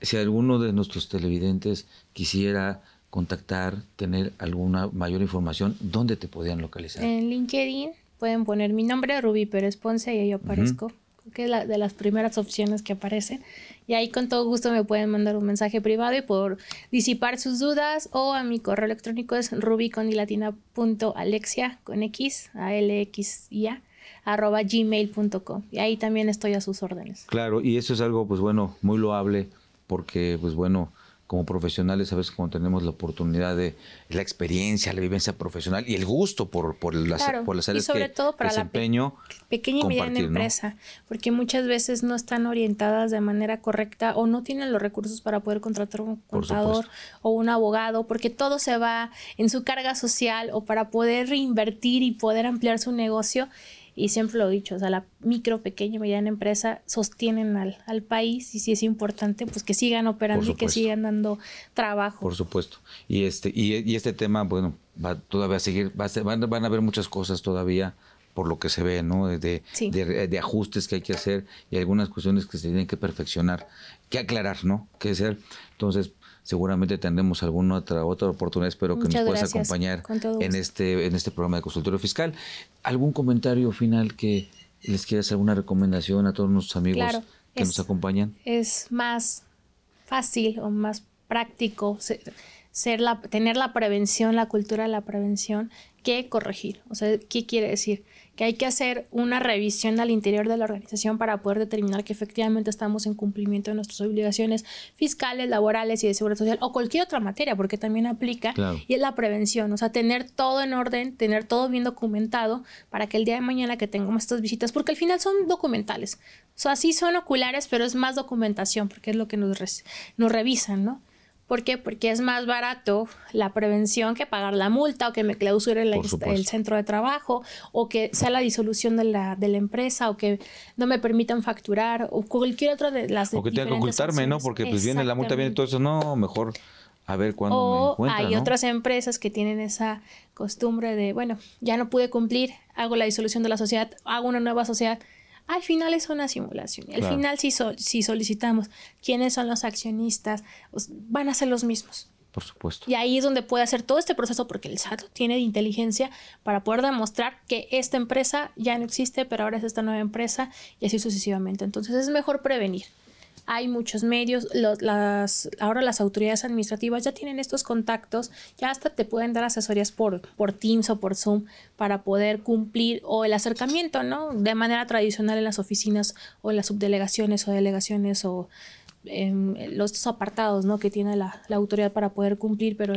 Si alguno de nuestros televidentes quisiera contactar, tener alguna mayor información, ¿dónde te podían localizar? En LinkedIn pueden poner mi nombre, Ruby Pérez Ponce, y ahí aparezco. que es la, de las primeras opciones que aparecen. Y ahí con todo gusto me pueden mandar un mensaje privado y por disipar sus dudas o a mi correo electrónico es rubiconilatina.alexia, con x, a l x i a arroba gmail.com y ahí también estoy a sus órdenes. Claro, y eso es algo pues bueno, muy loable porque pues bueno, como profesionales, a veces cuando tenemos la oportunidad de la experiencia, la vivencia profesional y el gusto por, por, las, por y que todo para desempeño, pequeña y mediana empresa, porque muchas veces no están orientadas de manera correcta o no tienen los recursos para poder contratar un contador o un abogado, porque todo se va en su carga social o para poder reinvertir y poder ampliar su negocio y siempre lo he dicho, o sea, la micro, pequeña y mediana empresa sostienen al, al país y si es importante, pues que sigan operando y que sigan dando trabajo. Por supuesto. Y este, y, este tema, bueno, va todavía a seguir, va a van, a haber muchas cosas todavía por lo que se ve, ¿no? De, ajustes que hay que hacer y algunas cuestiones que se tienen que perfeccionar, que aclarar, ¿no? Que ser. Entonces, Seguramente tendremos alguna otra, otra oportunidad, espero que nos puedas acompañar en este, en este programa de consultorio fiscal. ¿Algún comentario final que les quieras alguna recomendación a todos nuestros amigos que nos acompañan? Es más fácil o más práctico ser la, tener la prevención, la cultura de la prevención, que corregir. O sea, ¿qué quiere decir? Que hay que hacer una revisión al interior de la organización para poder determinar que efectivamente estamos en cumplimiento de nuestras obligaciones fiscales, laborales y de seguridad social o cualquier otra materia, porque también aplica. Y es la prevención, o sea, tener todo en orden, tener todo bien documentado para que el día de mañana que tengamos estas visitas, porque al final son documentales. O sea, sí son oculares, pero es más documentación, porque es lo que nos, nos revisan, ¿no? ¿Por qué? Porque es más barato la prevención que pagar la multa o que me clausure el centro de trabajo o que sea la disolución de la, de la, empresa o que no me permitan facturar o cualquier otra de las O que tenga que ocultarme, ¿no? Porque pues viene la multa, viene todo eso. No, mejor a ver cuándo o hay otras empresas que tienen esa costumbre de, bueno, ya no pude cumplir, hago la disolución de la sociedad, hago una nueva sociedad al final es una simulación. Al final, si, si solicitamos quiénes son los accionistas, van a ser los mismos. Por supuesto. Y ahí es donde puede hacer todo este proceso porque el SAT tiene inteligencia para poder demostrar que esta empresa ya no existe, pero ahora es esta nueva empresa y así sucesivamente. Entonces es mejor prevenir hay muchos medios, las, ahora las autoridades administrativas ya tienen estos contactos, ya hasta te pueden dar asesorías por, por Teams o por Zoom para poder cumplir o el acercamiento, ¿no? De manera tradicional en las oficinas o en las subdelegaciones o delegaciones o em, los apartados, ¿no? Que tiene la, autoridad para poder cumplir, pero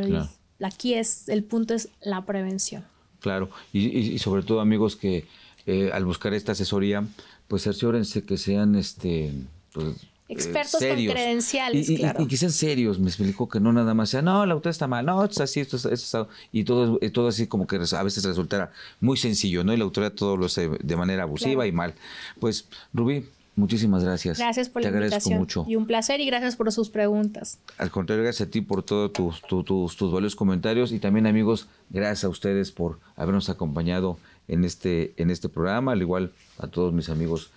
aquí es, el punto es la prevención. Claro, y, sobre todo amigos que eh, al buscar esta asesoría, pues cerciórense que sean, este, pues Expertos con credenciales, y, claro. serios, me explicó que no nada más sea, no, la autor está mal, no, esto es así, esto es, y todo, todo así como que a veces resultara muy sencillo, ¿no? Y la autora todo lo hace de manera abusiva y mal. Pues, Rubí, Muchísimas gracias. Gracias por Te la invitación. Y un placer y gracias por sus preguntas. Al contrario, gracias a ti por todos tus, tus, tus valiosos comentarios y también amigos, gracias a ustedes por habernos acompañado en este, en este programa, al igual a todos mis amigos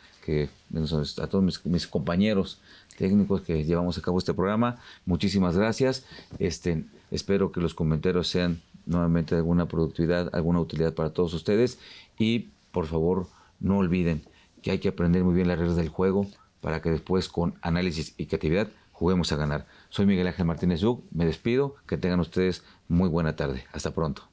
a todos mis, compañeros técnicos que llevamos a cabo este programa. Muchísimas gracias. Este, espero que los comentarios sean nuevamente de alguna productividad, alguna utilidad para todos ustedes. Y por favor, no olviden que hay que aprender muy bien las reglas del juego para que después con análisis y creatividad juguemos a ganar. Soy Miguel Ángel Martínez Yug, me despido, que tengan ustedes muy buena tarde. Hasta pronto.